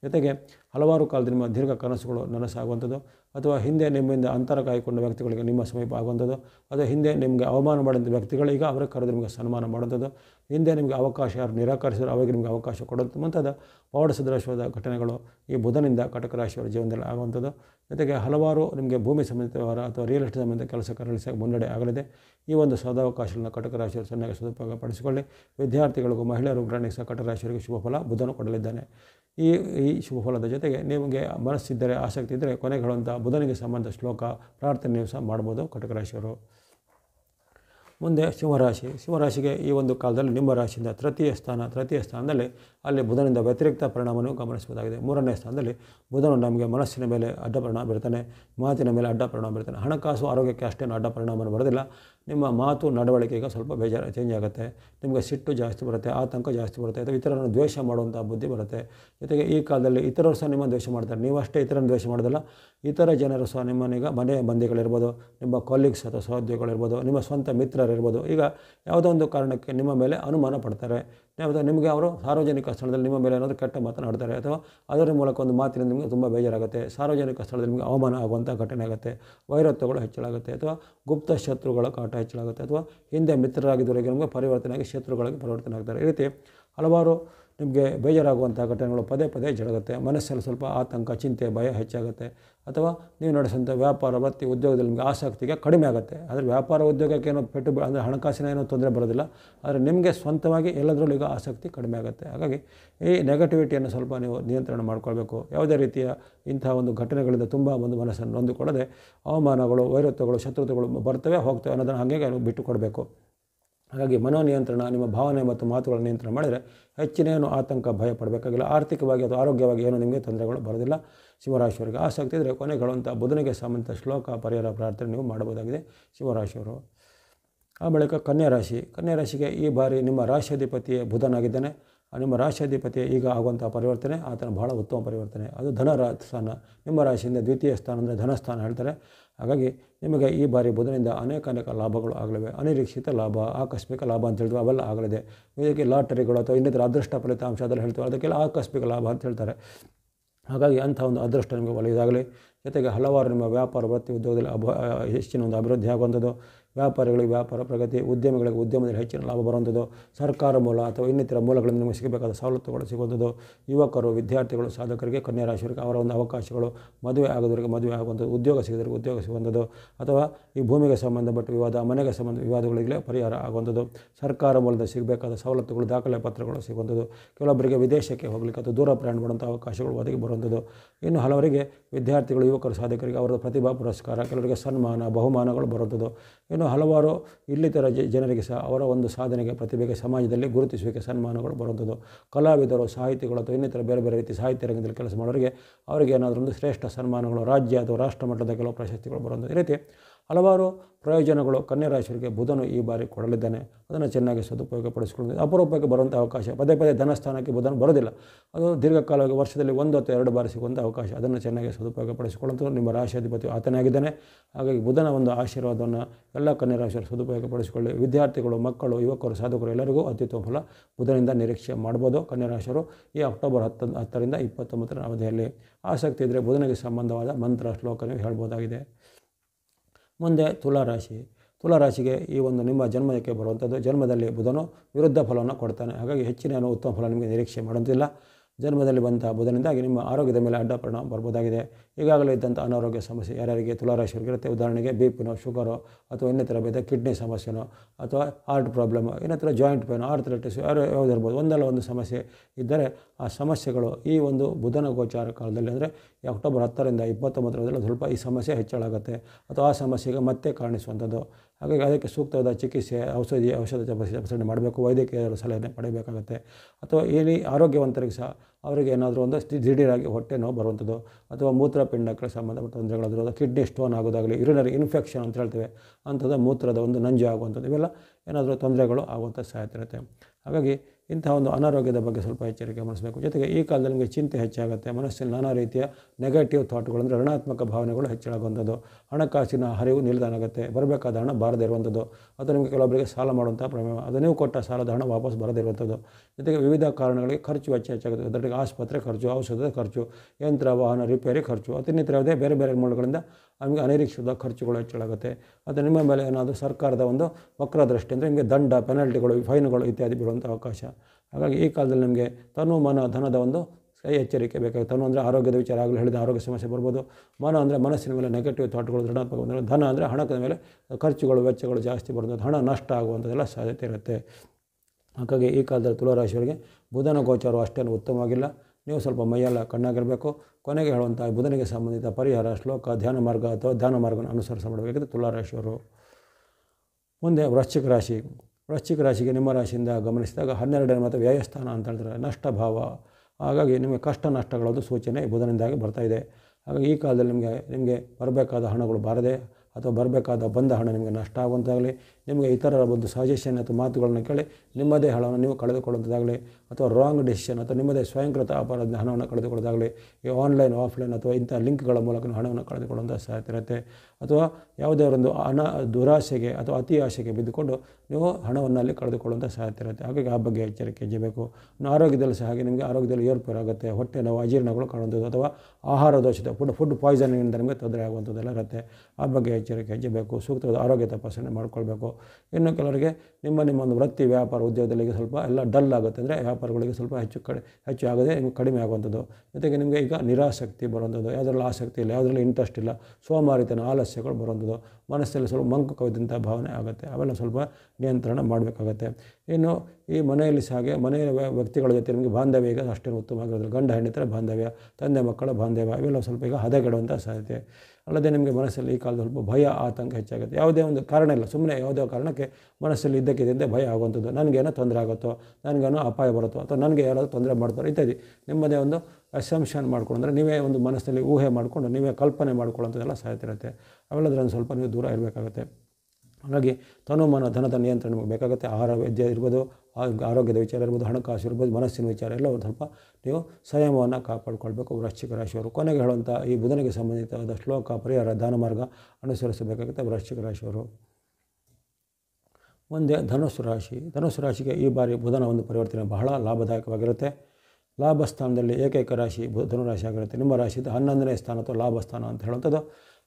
ಜೊತೆಗೆ ಹಲವಾರು ಕಾಲದ ನಿಮ್ಮ ದೀರ್ಘ ಕನಸುಗಳು ನನಸಾಗುವಂಥದ್ದು ಅಥವಾ ಹಿಂದೆ ನಿಮ್ಮಿಂದ ಅಂತರ ಕಾಯ್ಕೊಂಡ ವ್ಯಕ್ತಿಗಳಿಗೆ ನಿಮ್ಮ ಸಮೀಪ ಆಗುವಂಥದ್ದು ಅಥವಾ ಹಿಂದೆ ನಿಮಗೆ ಅವಮಾನ ಮಾಡಿದಂಥ ವ್ಯಕ್ತಿಗಳು ಈಗ ಅವರ ಕರೆದು ನಿಮಗೆ ಸನ್ಮಾನ ಮಾಡುವಂಥದ್ದು ಹಿಂದೆ ನಿಮಗೆ ಅವಕಾಶ ಯಾರು ನಿರಾಕರಿಸಿದ್ರು ಅವಾಗ ನಿಮಗೆ ಅವಕಾಶ ಕೊಡೋದು ಮುಂತಾದ ಪವಾಡ ಸದೃಶವಾದ ಘಟನೆಗಳು ಈ ಬುಧನಿಂದ ಕಟಕ ರಾಶಿಯವರ ಜೀವನದಲ್ಲಿ ಆಗುವಂಥದ್ದು ಜೊತೆಗೆ ಹಲವಾರು ನಿಮಗೆ ಭೂಮಿ ಸಂಬಂಧಿತವಾದ ಅಥವಾ ರಿಯಲ್ ಎಸ್ಟೇಟ್ ಸಂಬಂಧ ಕೆಲಸ ಕರಳಿಸಿ ಮುನ್ನಡೆ ಆಗಲಿದೆ ಈ ಒಂದು ಸದಾವಕಾಶಗಳನ್ನು ಕಟಕ ರಾಶಿಯವರು ಸಣ್ಣಗೆ ಸದುಪಯೋಗ ಪಡಿಸಿಕೊಳ್ಳಿ ವಿದ್ಯಾರ್ಥಿಗಳಿಗೂ ಮಹಿಳೆಯರು ಗ್ರಹಣಿಗೆ ಸಹ ಕಟಕ ರಾಶಿಯವರಿಗೆ ಶುಭ ಫಲ ಬುಧನು ಕೊಡಲಿದ್ದಾನೆ ಈ ಈ ಶುಭಫಲದ ಜೊತೆಗೆ ನಿಮಗೆ ಮನಸ್ಸಿದ್ದರೆ ಆಸಕ್ತಿ ಇದ್ದರೆ ಕೊನೆಗೆ ಬುಧನಿಗೆ ಸಂಬಂಧ ಶ್ಲೋಕ ಪ್ರಾರ್ಥನೆ ಸಹ ಮಾಡ್ಬೋದು ಕಟಕ ರಾಶಿಯವರು ಮುಂದೆ ಸಿಂಹರಾಶಿ ಸಿಂಹರಾಶಿಗೆ ಈ ಒಂದು ಕಾಲದಲ್ಲಿ ನಿಮ್ಮ ರಾಶಿಯಿಂದ ತೃತೀಯ ಸ್ಥಾನ ತೃತೀಯ ಸ್ಥಾನದಲ್ಲಿ ಅಲ್ಲಿ ಬುಧನಿಂದ ವ್ಯತಿರಿಕ್ತ ಪರಿಣಾಮವನ್ನು ಗಮನಿಸಬಹುದಾಗಿದೆ ಮೂರನೇ ಸ್ಥಾನದಲ್ಲಿ ಬುಧನು ನಮಗೆ ಮನಸ್ಸಿನ ಮೇಲೆ ಅಡ್ಡ ಪರಿಣಾಮ ಬೀರ್ತಾನೆ ಮಾತಿನ ಮೇಲೆ ಅಡ್ಡ ಪರಿಣಾಮ ಬೀರ್ತಾನೆ ಹಣಕಾಸು ಆರೋಗ್ಯಕ್ಕೆ ಅಷ್ಟೇನು ಅಡ್ಡ ಪರಿಣಾಮ ಬರೋದಿಲ್ಲ ನಿಮ್ಮ ಮಾತು ನಡವಳಿಕೆಗೆ ಸ್ವಲ್ಪ ಬೇಜಾರು ಚೇಂಜ್ ಆಗುತ್ತೆ ನಿಮಗೆ ಸಿಟ್ಟು ಜಾಸ್ತಿ ಬರುತ್ತೆ ಆತಂಕ ಜಾಸ್ತಿ ಬರುತ್ತೆ ಅಥವಾ ಇತರರನ್ನು ದ್ವೇಷ ಮಾಡುವಂಥ ಬುದ್ಧಿ ಬರುತ್ತೆ ಜೊತೆಗೆ ಈ ಕಾಲದಲ್ಲಿ ಇತರರು ಸಹ ನಿಮ್ಮನ್ನು ದ್ವೇಷ ಮಾಡ್ತಾರೆ ನೀವಷ್ಟೇ ಇತರನ್ನು ದ್ವೇಷ ಮಾಡೋದಲ್ಲ ಇತರ ಜನರು ಸಹ ನಿಮ್ಮನೀಗ ಮನೆಯ ಬಂಧಿಗಳಿರ್ಬೋದು ನಿಮ್ಮ ಕೊಲೀಗ್ಸ್ ಅಥವಾ ಸಹೋದ್ಯೋಗಿಗಳಿರ್ಬೋದು ನಿಮ್ಮ ಸ್ವಂತ ಮಿತ್ರರಿರ್ಬೋದು ಈಗ ಯಾವುದೋ ಒಂದು ಕಾರಣಕ್ಕೆ ನಿಮ್ಮ ಮೇಲೆ ಅನುಮಾನ ಪಡ್ತಾರೆ ಯಾವುದೋ ನಿಮಗೆ ಅವರು ಸಾರ್ವಜನಿಕ ಸ್ಥಳದಲ್ಲಿ ನಿಮ್ಮ ಮೇಲೆ ಏನಾದರೂ ಕೆಟ್ಟ ಮಾತನಾಡ್ತಾರೆ ಅಥವಾ ಅದರ ಮೂಲಕ ಒಂದು ಮಾತಿನಿಂದ ನಿಮಗೆ ತುಂಬ ಬೇಜಾರಾಗುತ್ತೆ ಸಾರ್ವಜನಿಕ ಸ್ಥಳದಲ್ಲಿ ನಿಮಗೆ ಅವಮಾನ ಆಗುವಂಥ ಘಟನೆ ಆಗುತ್ತೆ ವೈರತ್ವಗಳು ಹೆಚ್ಚಳಾಗುತ್ತೆ ಅಥವಾ ಗುಪ್ತ ಶತ್ರುಗಳ ಕಾಟ ಹೆಚ್ಚಳಾಗುತ್ತೆ ಅಥವಾ ಹಿಂದೆ ಮಿತ್ರರಾಗಿದ್ದವರಿಗೆ ನಿಮಗೆ ಪರಿವರ್ತನೆಗೆ ಶತ್ರುಗಳಾಗಿ ಪರಿವರ್ತನೆ ಆಗ್ತಾರೆ ಈ ರೀತಿ ಹಲವಾರು ನಿಮಗೆ ಬೇಜಾರಾಗುವಂಥ ಘಟನೆಗಳು ಪದೇ ಪದೇ ಜರುಗುತ್ತೆ ಮನಸ್ಸಲ್ಲಿ ಸ್ವಲ್ಪ ಆತಂಕ ಚಿಂತೆ ಭಯ ಹೆಚ್ಚಾಗುತ್ತೆ ಅಥವಾ ನೀವು ನಡೆಸೋಂಥ ವ್ಯಾಪಾರ ವೃತ್ತಿ ಉದ್ಯೋಗದಲ್ಲಿ ನಿಮಗೆ ಆಸಕ್ತಿಗೆ ಕಡಿಮೆ ಆಗುತ್ತೆ ಆದರೆ ವ್ಯಾಪಾರ ಉದ್ಯೋಗಕ್ಕೆ ಏನೋ ಪೆಟ್ಟು ಅಂದರೆ ಹಣಕಾಸಿನ ಏನೋ ತೊಂದರೆ ಬರೋದಿಲ್ಲ ಆದರೆ ನಿಮಗೆ ಸ್ವಂತವಾಗಿ ಎಲ್ಲದರಲ್ಲೂ ಈಗ ಆಸಕ್ತಿ ಕಡಿಮೆ ಆಗುತ್ತೆ ಹಾಗಾಗಿ ಈ ನೆಗೆಟಿವಿಟಿಯನ್ನು ಸ್ವಲ್ಪ ನೀವು ನಿಯಂತ್ರಣ ಮಾಡ್ಕೊಳ್ಬೇಕು ಯಾವುದೇ ರೀತಿಯ ಇಂಥ ಒಂದು ಘಟನೆಗಳಿಂದ ತುಂಬ ಒಂದು ಮನಸ್ಸನ್ನು ನೊಂದುಕೊಳ್ಳದೆ ಅವಮಾನಗಳು ವೈರತ್ವಗಳು ಶತ್ರುತ್ವಗಳು ಬರ್ತವೆ ಹೋಗ್ತವೆ ಅನ್ನೋದನ್ನು ಹಾಗೆ ಬಿಟ್ಟು ಕೊಡಬೇಕು ಹಾಗಾಗಿ ಮನೋನಿಯಂತ್ರಣ ನಿಮ್ಮ ಭಾವನೆ ಮತ್ತು ಮಾತುಗಳ ನಿಯಂತ್ರಣ ಮಾಡಿದರೆ ಹೆಚ್ಚಿನೇನು ಆತಂಕ ಭಯ ಪಡಬೇಕಾಗಿಲ್ಲ ಆರ್ಥಿಕವಾಗಿ ಅಥವಾ ಆರೋಗ್ಯವಾಗಿ ಏನೂ ನಿಮಗೆ ತೊಂದರೆಗಳು ಬರೋದಿಲ್ಲ ಶಿವರಾಶಿಯವರಿಗೆ ಆಸಕ್ತಿ ಇದ್ದರೆ ಕೊನೆಗೆ ಬುಧನಿಗೆ ಸಂಬಂಧಿತ ಶ್ಲೋಕ ಪರಿಹಾರ ಪ್ರಾರ್ಥನೆ ನೀವು ಮಾಡಬಹುದಾಗಿದೆ ಶಿವರಾಶಿಯವರು ಆ ಬಳಿಕ ಕನ್ಯಾ ರಾಶಿ ಕನ್ಯಾ ರಾಶಿಗೆ ಈ ಬಾರಿ ನಿಮ್ಮ ರಾಶ್ಯಾಧಿಪತಿಯೇ ಬುಧನಾಗಿದ್ದಾನೆ ನಿಮ್ಮ ರಾಶ್ಯಾಧಿಪತಿ ಈಗ ಆಗುವಂಥ ಪರಿವರ್ತನೆ ಆತನ ಬಹಳ ಉತ್ತಮ ಪರಿವರ್ತನೆ ಅದು ಧನ ಸ್ಥಾನ ನಿಮ್ಮ ರಾಶಿಯಿಂದ ದ್ವಿತೀಯ ಸ್ಥಾನ ಅಂದರೆ ಧನಸ್ಥಾನ ಹೇಳ್ತಾರೆ ಹಾಗಾಗಿ ನಿಮಗೆ ಈ ಬಾರಿ ಬುಧನಿಂದ ಅನೇಕ ಅನೇಕ ಲಾಭಗಳು ಆಗಲಿವೆ ಅನಿರೀಕ್ಷಿತ ಲಾಭ ಆಕಸ್ಮಿಕ ಲಾಭ ಅಂತ ಹೇಳಿದ್ರು ಅವೆಲ್ಲ ಆಗಲಿದೆ ಇದಕ್ಕೆ ಲಾಟರಿಗಳು ಅಥವಾ ಇನ್ನಿತರ ಅದೃಷ್ಟ ಫಲಿತಾಂಶ ಅದೆಲ್ಲ ಹೇಳ್ತೀವಿ ಅದಕ್ಕೆಲ್ಲ ಆಕಸ್ಮಿಕ ಲಾಭ ಅಂತ ಹೇಳ್ತಾರೆ ಹಾಗಾಗಿ ಅಂಥ ಒಂದು ಅದೃಷ್ಟ ನಿಮಗೆ ಒಳ್ಳೆಯದಾಗಲಿ ಜೊತೆಗೆ ಹಲವಾರು ನಿಮ್ಮ ವ್ಯಾಪಾರ ವೃತ್ತಿ ಉದ್ಯೋಗದಲ್ಲಿ ಅಭ ಹೆಚ್ಚಿನ ಒಂದು ಅಭಿವೃದ್ಧಿ ಆಗುವಂಥದ್ದು ವ್ಯಾಪಾರಿಗಳಿಗೆ ವ್ಯಾಪಾರ ಪ್ರಗತಿ ಉದ್ಯಮಿಗಳಿಗೆ ಉದ್ಯಮದಲ್ಲಿ ಹೆಚ್ಚಿನ ಲಾಭ ಬರುವಂಥದ್ದು ಸರ್ಕಾರ ಮೂಲ ಅಥವಾ ಇನ್ನಿತರ ಮೂಲಗಳಿಂದ ನಿಮಗೆ ಸಿಗಬೇಕಾದ ಸವಲತ್ತುಗಳು ಸಿಗುವಂಥದ್ದು ಯುವಕರು ವಿದ್ಯಾರ್ಥಿಗಳು ಸಾಧಕರಿಗೆ ಕನ್ಯಾ ರಾಶಿಯವರಿಗೆ ಅವರ ಒಂದು ಅವಕಾಶಗಳು ಮದುವೆ ಆಗೋದ್ರಿಗೆ ಮದುವೆ ಆಗುವಂಥದ್ದು ಉದ್ಯೋಗ ಸಿಗೋದ್ರಿಗೆ ಉದ್ಯೋಗ ಸಿಗುವಂಥದ್ದು ಅಥವಾ ಈ ಭೂಮಿಗೆ ಸಂಬಂಧಪಟ್ಟ ವಿವಾದ ಮನೆಗೆ ಸಂಬಂಧ ವಿವಾದಗಳಿಗೆ ಪರಿಹಾರ ಆಗುವಂಥದ್ದು ಸರ್ಕಾರ ಮೂಲದ ಸಿಗಬೇಕಾದ ಸವಲತ್ತುಗಳು ದಾಖಲೆ ಪತ್ರಗಳು ಸಿಗುವಂಥದ್ದು ಕೆಲವೊಬ್ಬರಿಗೆ ವಿದೇಶಕ್ಕೆ ಹೋಗಲಿಕ್ಕೆ ಅಥವಾ ದೂರ ಪ್ರಯಾಣ ಮಾಡುವಂಥ ಅವಕಾಶಗಳು ಒದಗಿ ಬರುವಂಥದ್ದು ಇನ್ನು ಹಲವರಿಗೆ ವಿದ್ಯಾರ್ಥಿಗಳು ಯುವಕರು ಸಾಧಕರಿಗೆ ಅವರ ಪ್ರತಿಭಾ ಪುರಸ್ಕಾರ ಕೆಲವರಿಗೆ ಸನ್ಮಾನ ಬಹುಮಾನಗಳು ಬರುವಂಥದ್ದು ಇನ್ನು ಇನ್ನೂ ಹಲವಾರು ಇಲ್ಲಿತರ ಜನರಿಗೆ ಸಹ ಅವರ ಒಂದು ಸಾಧನೆಗೆ ಪ್ರತಿಭೆಗೆ ಸಮಾಜದಲ್ಲಿ ಗುರುತಿಸುವಿಕೆ ಸನ್ಮಾನಗಳು ಬರುವಂಥದ್ದು ಕಲಾವಿದರು ಸಾಹಿತಿಗಳು ಅಥವಾ ಇನ್ನಿತರ ಬೇರೆ ಬೇರೆ ರೀತಿ ಸಾಹಿತ್ಯ ರಂಗದಲ್ಲಿ ಕೆಲಸ ಮಾಡೋರಿಗೆ ಅವರಿಗೆ ಏನಾದರೂ ಒಂದು ಶ್ರೇಷ್ಠ ಸನ್ಮಾನಗಳು ರಾಜ್ಯ ಅಥವಾ ರಾಷ್ಟ್ರ ಮಟ್ಟದ ಕೆಲವು ಪ್ರಶಸ್ತಿಗಳು ಬರುವಂಥದ್ದು ಈ ರೀತಿ ಹಲವಾರು ಪ್ರಯೋಜನಗಳು ರಾಶಿಯವರಿಗೆ ಬುಧನು ಈ ಬಾರಿ ಕೊಡಲಿದ್ದಾನೆ ಅದನ್ನು ಚೆನ್ನಾಗಿ ಸದುಪಯೋಗಪಡಿಸಿಕೊಳ್ಳುತ್ತದೆ ಅಪರೂಪಕ್ಕೆ ಬರುವಂಥ ಅವಕಾಶ ಪದೇ ಪದೇ ಧನಸ್ಥಾನಕ್ಕೆ ಬುಧನು ಬರೋದಿಲ್ಲ ಅದು ದೀರ್ಘಕಾಲವಾಗಿ ವರ್ಷದಲ್ಲಿ ಒಂದು ಅಥವಾ ಎರಡು ಬಾರಿ ಸಿಗುವಂಥ ಅವಕಾಶ ಅದನ್ನು ಚೆನ್ನಾಗಿ ಸದುಪಯೋಗಪಡಿಸಿಕೊಳ್ಳುವಂಥದ್ದು ನಿಮ್ಮ ರಾಶಿಯಾಧಿಪತಿ ಆತನಾಗಿದ್ದಾನೆ ಹಾಗಾಗಿ ಬುಧನ ಒಂದು ಆಶೀರ್ವಾದವನ್ನು ಎಲ್ಲ ಸದುಪಯೋಗ ಸದುಪಯೋಗಪಡಿಸಿಕೊಳ್ಳಿ ವಿದ್ಯಾರ್ಥಿಗಳು ಮಕ್ಕಳು ಯುವಕರು ಸಾಧಕರು ಎಲ್ಲರಿಗೂ ಅತ್ಯುತ್ತಮ ಫಲ ಬುಧನಿಂದ ನಿರೀಕ್ಷೆ ಮಾಡ್ಬೋದು ಕನ್ಯರಾಶಿಯವರು ಈ ಅಕ್ಟೋಬರ್ ಹತ್ತ ಹತ್ತರಿಂದ ಇಪ್ಪತ್ತೊಂಬತ್ತರ ಅವಧಿಯಲ್ಲಿ ಆಸಕ್ತಿ ಇದ್ದರೆ ಬುಧನಿಗೆ ಸಂಬಂಧವಾದ ಮಂತ್ರ ಶ್ಲೋಕ ಹೇಳ್ಬೋದಾಗಿದೆ ಮುಂದೆ ತುಲಾರಾಶಿ ತುಲಾರಾಶಿಗೆ ಈ ಒಂದು ನಿಮ್ಮ ಜನ್ಮಕ್ಕೆ ಬರುವಂಥದ್ದು ಜನ್ಮದಲ್ಲಿ ಬುಧನು ವಿರುದ್ಧ ಫಲವನ್ನು ಕೊಡ್ತಾನೆ ಹಾಗಾಗಿ ಹೆಚ್ಚಿನ ಉತ್ತಮ ಫಲ ನಿಮಗೆ ನಿರೀಕ್ಷೆ ಮಾಡುವುದಿಲ್ಲ ಜನ್ಮದಲ್ಲಿ ಬಂತಹ ಬುಧನಿಂದಾಗಿ ನಿಮ್ಮ ಆರೋಗ್ಯದ ಮೇಲೆ ಅಡ್ಡ ಪರಿಣಾಮ ಬರ್ಬೋದಾಗಿದೆ ಈಗಾಗಲೇ ಇದ್ದಂಥ ಅನಾರೋಗ್ಯ ಸಮಸ್ಯೆ ಯಾರ್ಯಾರಿಗೆ ತುಲಾರಾಶಿಯವ್ರಿಗಿರುತ್ತೆ ಉದಾಹರಣೆಗೆ ಬಿ ಪಿನೋ ಶುಗರೋ ಅಥವಾ ಇನ್ನಿತರ ಬೇದ ಕಿಡ್ನಿ ಸಮಸ್ಯೆನೋ ಅಥವಾ ಹಾರ್ಟ್ ಪ್ರಾಬ್ಲಮ್ ಇನ್ನಿತರ ಜಾಯಿಂಟ್ ಪೇನ್ ಆರ್ಥರೈಟಿಸ್ ಯಾರು ಯಾವುದಿರ್ಬೋದು ಒಂದಲ್ಲ ಒಂದು ಸಮಸ್ಯೆ ಇದ್ದರೆ ಆ ಸಮಸ್ಯೆಗಳು ಈ ಒಂದು ಬುಧನ ಗೋಚಾರ ಕಾಲದಲ್ಲಿ ಅಂದರೆ ಅಕ್ಟೋಬರ್ ಹತ್ತರಿಂದ ಇಪ್ಪತ್ತೊಂಬತ್ತರದಲ್ಲಿ ಸ್ವಲ್ಪ ಈ ಸಮಸ್ಯೆ ಹೆಚ್ಚಳಾಗುತ್ತೆ ಅಥವಾ ಆ ಸಮಸ್ಯೆಗೆ ಮತ್ತೆ ಕಾಣಿಸುವಂಥದ್ದು ಹಾಗಾಗಿ ಅದಕ್ಕೆ ಸೂಕ್ತವಾದ ಚಿಕಿತ್ಸೆ ಔಷಧಿ ಔಷಧ ಜಪಸರಣೆ ಮಾಡಬೇಕು ವೈದ್ಯಕೀಯರು ಸಲಹೆ ಪಡೆಯಬೇಕಾಗುತ್ತೆ ಅಥವಾ ಏನೇ ಆರೋಗ್ಯವಂತರಿಗೆ ಸಹ ಅವರಿಗೆ ಏನಾದರೂ ಒಂದು ದಿಢೀರಾಗಿ ಹೊಟ್ಟೆ ನೋವು ಬರುವಂಥದ್ದು ಅಥವಾ ಮೂತ್ರಪಿಂಡಕ್ಕೆ ಸಂಬಂಧಪಟ್ಟ ತೊಂದರೆಗಳಾದರೂ ಕಿಡ್ನಿ ಸ್ಟೋನ್ ಆಗೋದಾಗಲಿ ಯುರಿನರಿ ಇನ್ಫೆಕ್ಷನ್ ಅಂತ ಹೇಳ್ತೇವೆ ಅಂಥದ್ದು ಮೂತ್ರದ ಒಂದು ನಂಜು ಆಗುವಂಥದ್ದು ಇವೆಲ್ಲ ಏನಾದರೂ ತೊಂದರೆಗಳು ಆಗುವಂಥ ಸಾಧ್ಯತೆ ಇರುತ್ತೆ ಹಾಗಾಗಿ ಇಂಥ ಒಂದು ಅನಾರೋಗ್ಯದ ಬಗ್ಗೆ ಸ್ವಲ್ಪ ಎಚ್ಚರಿಕೆ ಮಾಡಿಸಬೇಕು ಜೊತೆಗೆ ಈ ಕಾಲದಲ್ಲಿ ನಿಮಗೆ ಚಿಂತೆ ಹೆಚ್ಚಾಗುತ್ತೆ ಮನಸ್ಸಿನಲ್ಲಿ ನಾನಾ ರೀತಿಯ ನೆಗೆಟಿವ್ ಥಾಟ್ಗಳು ಅಂದರೆ ಋಣಾತ್ಮಕ ಭಾವನೆಗಳು ಹೆಚ್ಚಳಾಗುವಂಥದ್ದು ಹಣಕಾಸಿನ ಹರಿವು ನಿಲ್ದಾಣಾಗುತ್ತೆ ಬರಬೇಕಾದ ಹಣ ಬಾರದೇ ಇರುವಂಥದ್ದು ಅಥವಾ ನಿಮಗೆ ಕೆಲವೊಬ್ಬರಿಗೆ ಸಾಲ ಮಾಡುವಂಥ ಪ್ರಮೇಯ ಅದು ನೀವು ಕೊಟ್ಟ ಸಾಲದ ಹಣ ವಾಪಸ್ ಬರದಿರುವಂಥದ್ದು ಜೊತೆಗೆ ವಿವಿಧ ಕಾರಣಗಳಿಗೆ ಖರ್ಚು ವೆಚ್ಚ ಹೆಚ್ಚಾಗುತ್ತೆ ಅದರಲ್ಲಿ ಆಸ್ಪತ್ರೆ ಖರ್ಚು ಔಷಧದ ಖರ್ಚು ಯಂತ್ರ ವಾಹನ ರಿಪೇರಿ ಖರ್ಚು ಯಾವುದೇ ಬೇರೆ ಬೇರೆ ಮೂಲಗಳಿಂದ ನಮಗೆ ಅನಿರೀಕ್ಷಿತ ಖರ್ಚುಗಳು ಹೆಚ್ಚಳಾಗುತ್ತೆ ಮತ್ತು ನಿಮ್ಮ ಮೇಲೆ ಏನಾದರೂ ಸರ್ಕಾರದ ಒಂದು ವಕ್ರ ದೃಷ್ಟಿ ಅಂದರೆ ನಿಮಗೆ ದಂಡ ಪೆನಾಲ್ಟಿಗಳು ಫೈನ್ಗಳು ಇತ್ಯಾದಿ ಬೀಳುವಂಥ ಅವಕಾಶ ಹಾಗಾಗಿ ಈ ಕಾಲದಲ್ಲಿ ನಿಮಗೆ ತನು ಮನ ಧನದ ಒಂದು ಎಚ್ಚರಿಕೆ ಬೇಕಾಗುತ್ತೆ ತನು ಅಂದರೆ ಆರೋಗ್ಯದ ವಿಚಾರ ಆಗಲಿ ಹೇಳಿದ ಆರೋಗ್ಯ ಸಮಸ್ಯೆ ಬರ್ಬೋದು ಮನ ಅಂದರೆ ಮನಸ್ಸಿನ ಮೇಲೆ ನೆಗೆಟಿವ್ ಥಾಟ್ಗಳು ಧನಾತ್ಮಕ ಧನ ಅಂದರೆ ಹಣದ ಮೇಲೆ ಖರ್ಚುಗಳು ವೆಚ್ಚಗಳು ಜಾಸ್ತಿ ಬರ್ತದೆ ಹಣ ನಷ್ಟ ಆಗುವಂಥದ್ದೆಲ್ಲ ಸಾಧ್ಯತೆ ಇರುತ್ತೆ ಹಾಗಾಗಿ ಈ ಕಾಲದಲ್ಲಿ ರಾಶಿಯವರಿಗೆ ಬುಧನ ಗೋಚಾರವು ಅಷ್ಟೇನು ಉತ್ತಮವಾಗಿಲ್ಲ ನೀವು ಸ್ವಲ್ಪ ಮೈಯೆಲ್ಲ ಕಣ್ಣಾಗಿರಬೇಕು ಕೊನೆಗೆ ಹೇಳುವಂಥ ಬುಧನಿಗೆ ಸಂಬಂಧಿತ ಪರಿಹಾರ ಶ್ಲೋಕ ಧ್ಯಾನ ಮಾರ್ಗ ಅಥವಾ ಧ್ಯಾನ ಮಾರ್ಗವನ್ನು ಅನುಸರಿಸ ಮಾಡಬೇಕಿದೆ ತುಲಾರಾಶಿಯವರು ಮುಂದೆ ವೃಶ್ಚಿಕ ರಾಶಿ ವೃಶ್ಚಿಕ ರಾಶಿಗೆ ನಿಮ್ಮ ರಾಶಿಯಿಂದ ಗಮನಿಸಿದಾಗ ಹನ್ನೆರಡನೇ ಮತ್ತು ವ್ಯಯಸ್ಥಾನ ಅಂತ ಹೇಳಿದ್ರೆ ನಷ್ಟ ಭಾವ ಹಾಗಾಗಿ ನಿಮಗೆ ಕಷ್ಟ ನಷ್ಟಗಳದ್ದು ಸೂಚನೆ ಬುಧನಿಂದಾಗಿ ಬರ್ತಾಯಿದೆ ಹಾಗಾಗಿ ಈ ಕಾಲದಲ್ಲಿ ನಿಮಗೆ ನಿಮಗೆ ಬರಬೇಕಾದ ಹಣಗಳು ಬಾರದೆ ಅಥವಾ ಬರಬೇಕಾದ ಬಂದ ಹಣ ನಿಮಗೆ ನಷ್ಟ ಆಗುವಂತಾಗಲಿ ನಿಮಗೆ ಇತರರ ಒಂದು ಸಜೆಷನ್ ಅಥವಾ ಮಾತುಗಳನ್ನು ಕೇಳಿ ನಿಮ್ಮದೇ ಹಣವನ್ನು ನೀವು ಕಳೆದುಕೊಳ್ಳುವಂಥದ್ದಾಗಲಿ ಅಥವಾ ರಾಂಗ್ ಡಿಸಿಷನ್ ಅಥವಾ ನಿಮ್ಮದೇ ಸ್ವಯಂಕೃತ ಅಪರಾಧದ ಹಣವನ್ನು ಕಳೆದುಕೊಳ್ಳೋದಾಗಲಿ ಈ ಆನ್ಲೈನ್ ಆಫ್ಲೈನ್ ಅಥವಾ ಇಂಥ ಲಿಂಕ್ಗಳ ಮೂಲಕ ಹಣವನ್ನು ಕಳೆದುಕೊಳ್ಳುವಂಥ ಸಾಧ್ಯತೆ ಇರುತ್ತೆ ಅಥವಾ ಯಾವುದೇ ಒಂದು ಹಣ ದುರಾಸೆಗೆ ಅಥವಾ ಅತಿ ಆಸೆಗೆ ಬಿದ್ದುಕೊಂಡು ನೀವು ಹಣವನ್ನು ಅಲ್ಲಿ ಕಳೆದುಕೊಳ್ಳುವಂಥ ಸಾಧ್ಯತೆ ಇರುತ್ತೆ ಹಾಗಾಗಿ ಆ ಬಗ್ಗೆ ಎಚ್ಚರಿಕೆ ನಾವು ಆರೋಗ್ಯದಲ್ಲಿ ಸಹ ಹಾಗೆ ನಿಮಗೆ ಆರೋಗ್ಯದಲ್ಲಿ ಏರ್ಪೇರಾಗುತ್ತೆ ಹೊಟ್ಟೆ ನೋವು ಅಜೀರ್ಣಗಳು ಕಾಣುವಂಥದ್ದು ಅಥವಾ ಆಹಾರ ದೋಷದ ಫುಡ್ ಫುಡ್ ಪಾಯ್ಸನಿಂದ ನಿಮಗೆ ತೊಂದರೆ ಆಗುವಂಥದ್ದೆಲ್ಲ ಇರುತ್ತೆ ಆ ಬಗ್ಗೆ ಎಚ್ಚರಿಕೆ ಹೆಜ್ಜಬೇಕು ಸೂಕ್ತವಾದ ಆರೋಗ್ಯ ತಪಾಸಣೆ ಮಾಡಿಕೊಳ್ಬೇಕು ಇನ್ನು ಕೆಲವರಿಗೆ ನಿಮ್ಮ ನಿಮ್ಮ ಒಂದು ವೃತ್ತಿ ವ್ಯಾಪಾರ ಉದ್ಯೋಗದಲ್ಲಿ ಸ್ವಲ್ಪ ಎಲ್ಲ ಡಲ್ ಆಗುತ್ತೆ ಅಂದರೆ ವ್ಯಾಪಾರಗಳಿಗೆ ಸ್ವಲ್ಪ ಹೆಚ್ಚು ಕಡೆ ಹೆಚ್ಚು ಆಗದೆ ನಿಮ್ಗೆ ಕಡಿಮೆ ಆಗುವಂಥದ್ದು ಜೊತೆಗೆ ನಿಮಗೆ ಈಗ ನಿರಾಸಕ್ತಿ ಬರುವಂಥದ್ದು ಯಾವುದ್ರಲ್ಲಿ ಆಸಕ್ತಿ ಇಲ್ಲ ಯಾವುದ್ರಲ್ಲಿ ಇಂಟ್ರೆಸ್ಟ್ ಇಲ್ಲ ಸೋಮಾರಿತನ ಆಲಸ್ಯಗಳು ಬರುವಂಥದ್ದು ಮನಸ್ಸಲ್ಲಿ ಸ್ವಲ್ಪ ಮಂಕು ಕವಿದಂಥ ಭಾವನೆ ಆಗುತ್ತೆ ಅವೆಲ್ಲ ಸ್ವಲ್ಪ ನಿಯಂತ್ರಣ ಮಾಡಬೇಕಾಗತ್ತೆ ಇನ್ನು ಈ ಮನೆಯಲ್ಲಿ ಸಾಗೆ ಮನೆಯ ವ್ಯಕ್ತಿಗಳ ಜೊತೆ ನಿಮಗೆ ಬಾಂಧವ್ಯ ಈಗ ಅಷ್ಟೇನು ಉತ್ತಮವಾಗಿರೋದಿಲ್ಲ ಗಂಡ ಹೆಣ್ಣಿತರ ಬಾಂಧವ್ಯ ತಂದೆ ಮಕ್ಕಳ ಬಾಂಧವ್ಯ ಇವೆಲ್ಲ ಸ್ವಲ್ಪ ಈಗ ಹದಗೆಡುವಂಥ ಸಾಧ್ಯತೆ ಅಲ್ಲದೆ ನಿಮಗೆ ಮನಸ್ಸಲ್ಲಿ ಈ ಕಾಲದಲ್ಲಿ ಸ್ವಲ್ಪ ಭಯ ಆತಂಕ ಹೆಚ್ಚಾಗುತ್ತೆ ಯಾವುದೇ ಒಂದು ಕಾರಣ ಇಲ್ಲ ಸುಮ್ಮನೆ ಯಾವುದೇ ಕಾರಣಕ್ಕೆ ಮನಸ್ಸಲ್ಲಿ ಇದ್ದಕ್ಕಿದ್ದಂತೆ ಭಯ ಆಗುವಂಥದ್ದು ನನಗೇನೋ ತೊಂದರೆ ಆಗುತ್ತೋ ನನಗೇನೋ ಅಪಾಯ ಬರುತ್ತೋ ಅಥವಾ ನನಗೆ ಯಾರಾದರೂ ತೊಂದರೆ ಮಾಡ್ತಾರೋ ಇತ್ಯಾದಿ ನಿಮ್ಮದೇ ಒಂದು ಅಸಂಶನ್ ಮಾಡ್ಕೊಂಡು ಅಂದರೆ ನೀವೇ ಒಂದು ಮನಸ್ಸಲ್ಲಿ ಊಹೆ ಮಾಡಿಕೊಂಡು ನೀವೇ ಕಲ್ಪನೆ ಮಾಡ್ಕೊಳ್ಳೋಂಥದ್ದೆಲ್ಲ ಸಾಧ್ಯತೆ ಇರುತ್ತೆ ಅವೆಲ್ಲದರಲ್ಲಿ ಸ್ವಲ್ಪ ನೀವು ದೂರ ಇರಬೇಕಾಗುತ್ತೆ ಹಾಗಾಗಿ ತನುಮಾನ ಧನದ ನಿಯಂತ್ರಣ ಬೇಕಾಗುತ್ತೆ ಆಹಾರ ವೈದ್ಯ ಇರ್ಬೋದು ಆರೋಗ್ಯದ ವಿಚಾರ ಇರ್ಬೋದು ಹಣಕಾಸು ಇರ್ಬೋದು ಮನಸ್ಸಿನ ವಿಚಾರ ಎಲ್ಲ ಸ್ವಲ್ಪ ನೀವು ಸಂಯಮವನ್ನು ಕಾಪಾಡಿಕೊಳ್ಬೇಕು ವೃಶ್ಚಿಕ ರಾಶಿಯವರು ಕೊನೆಗೆ ಹೇಳುವಂಥ ಈ ಬುಧನಿಗೆ ಸಂಬಂಧಿತವಾದ ಶ್ಲೋಕ ಪರಿಹಾರ ದಾನ ಮಾರ್ಗ ಅನುಸರಿಸಬೇಕಾಗುತ್ತೆ ವೃಶ್ಚಿಕ ರಾಶಿಯವರು ಮುಂದೆ ಧನುಸ್ಸು ರಾಶಿ ಧನುಸ್ಸು ರಾಶಿಗೆ ಈ ಬಾರಿ ಬುಧನ ಒಂದು ಪರಿವರ್ತನೆ ಬಹಳ ಲಾಭದಾಯಕವಾಗಿರುತ್ತೆ ಲಾಭಸ್ಥಾನದಲ್ಲಿ ಏಕೈಕ ರಾಶಿ ಧನುರಾಶಿ ಆಗಿರುತ್ತೆ ನಿಮ್ಮ ರಾಶಿ ಹನ್ನೊಂದನೇ ಸ್ಥಾನ ಅಥವಾ ಲಾಭಸ್ಥಾನ ಅಂತ ಹೇಳುವಂಥದ್ದು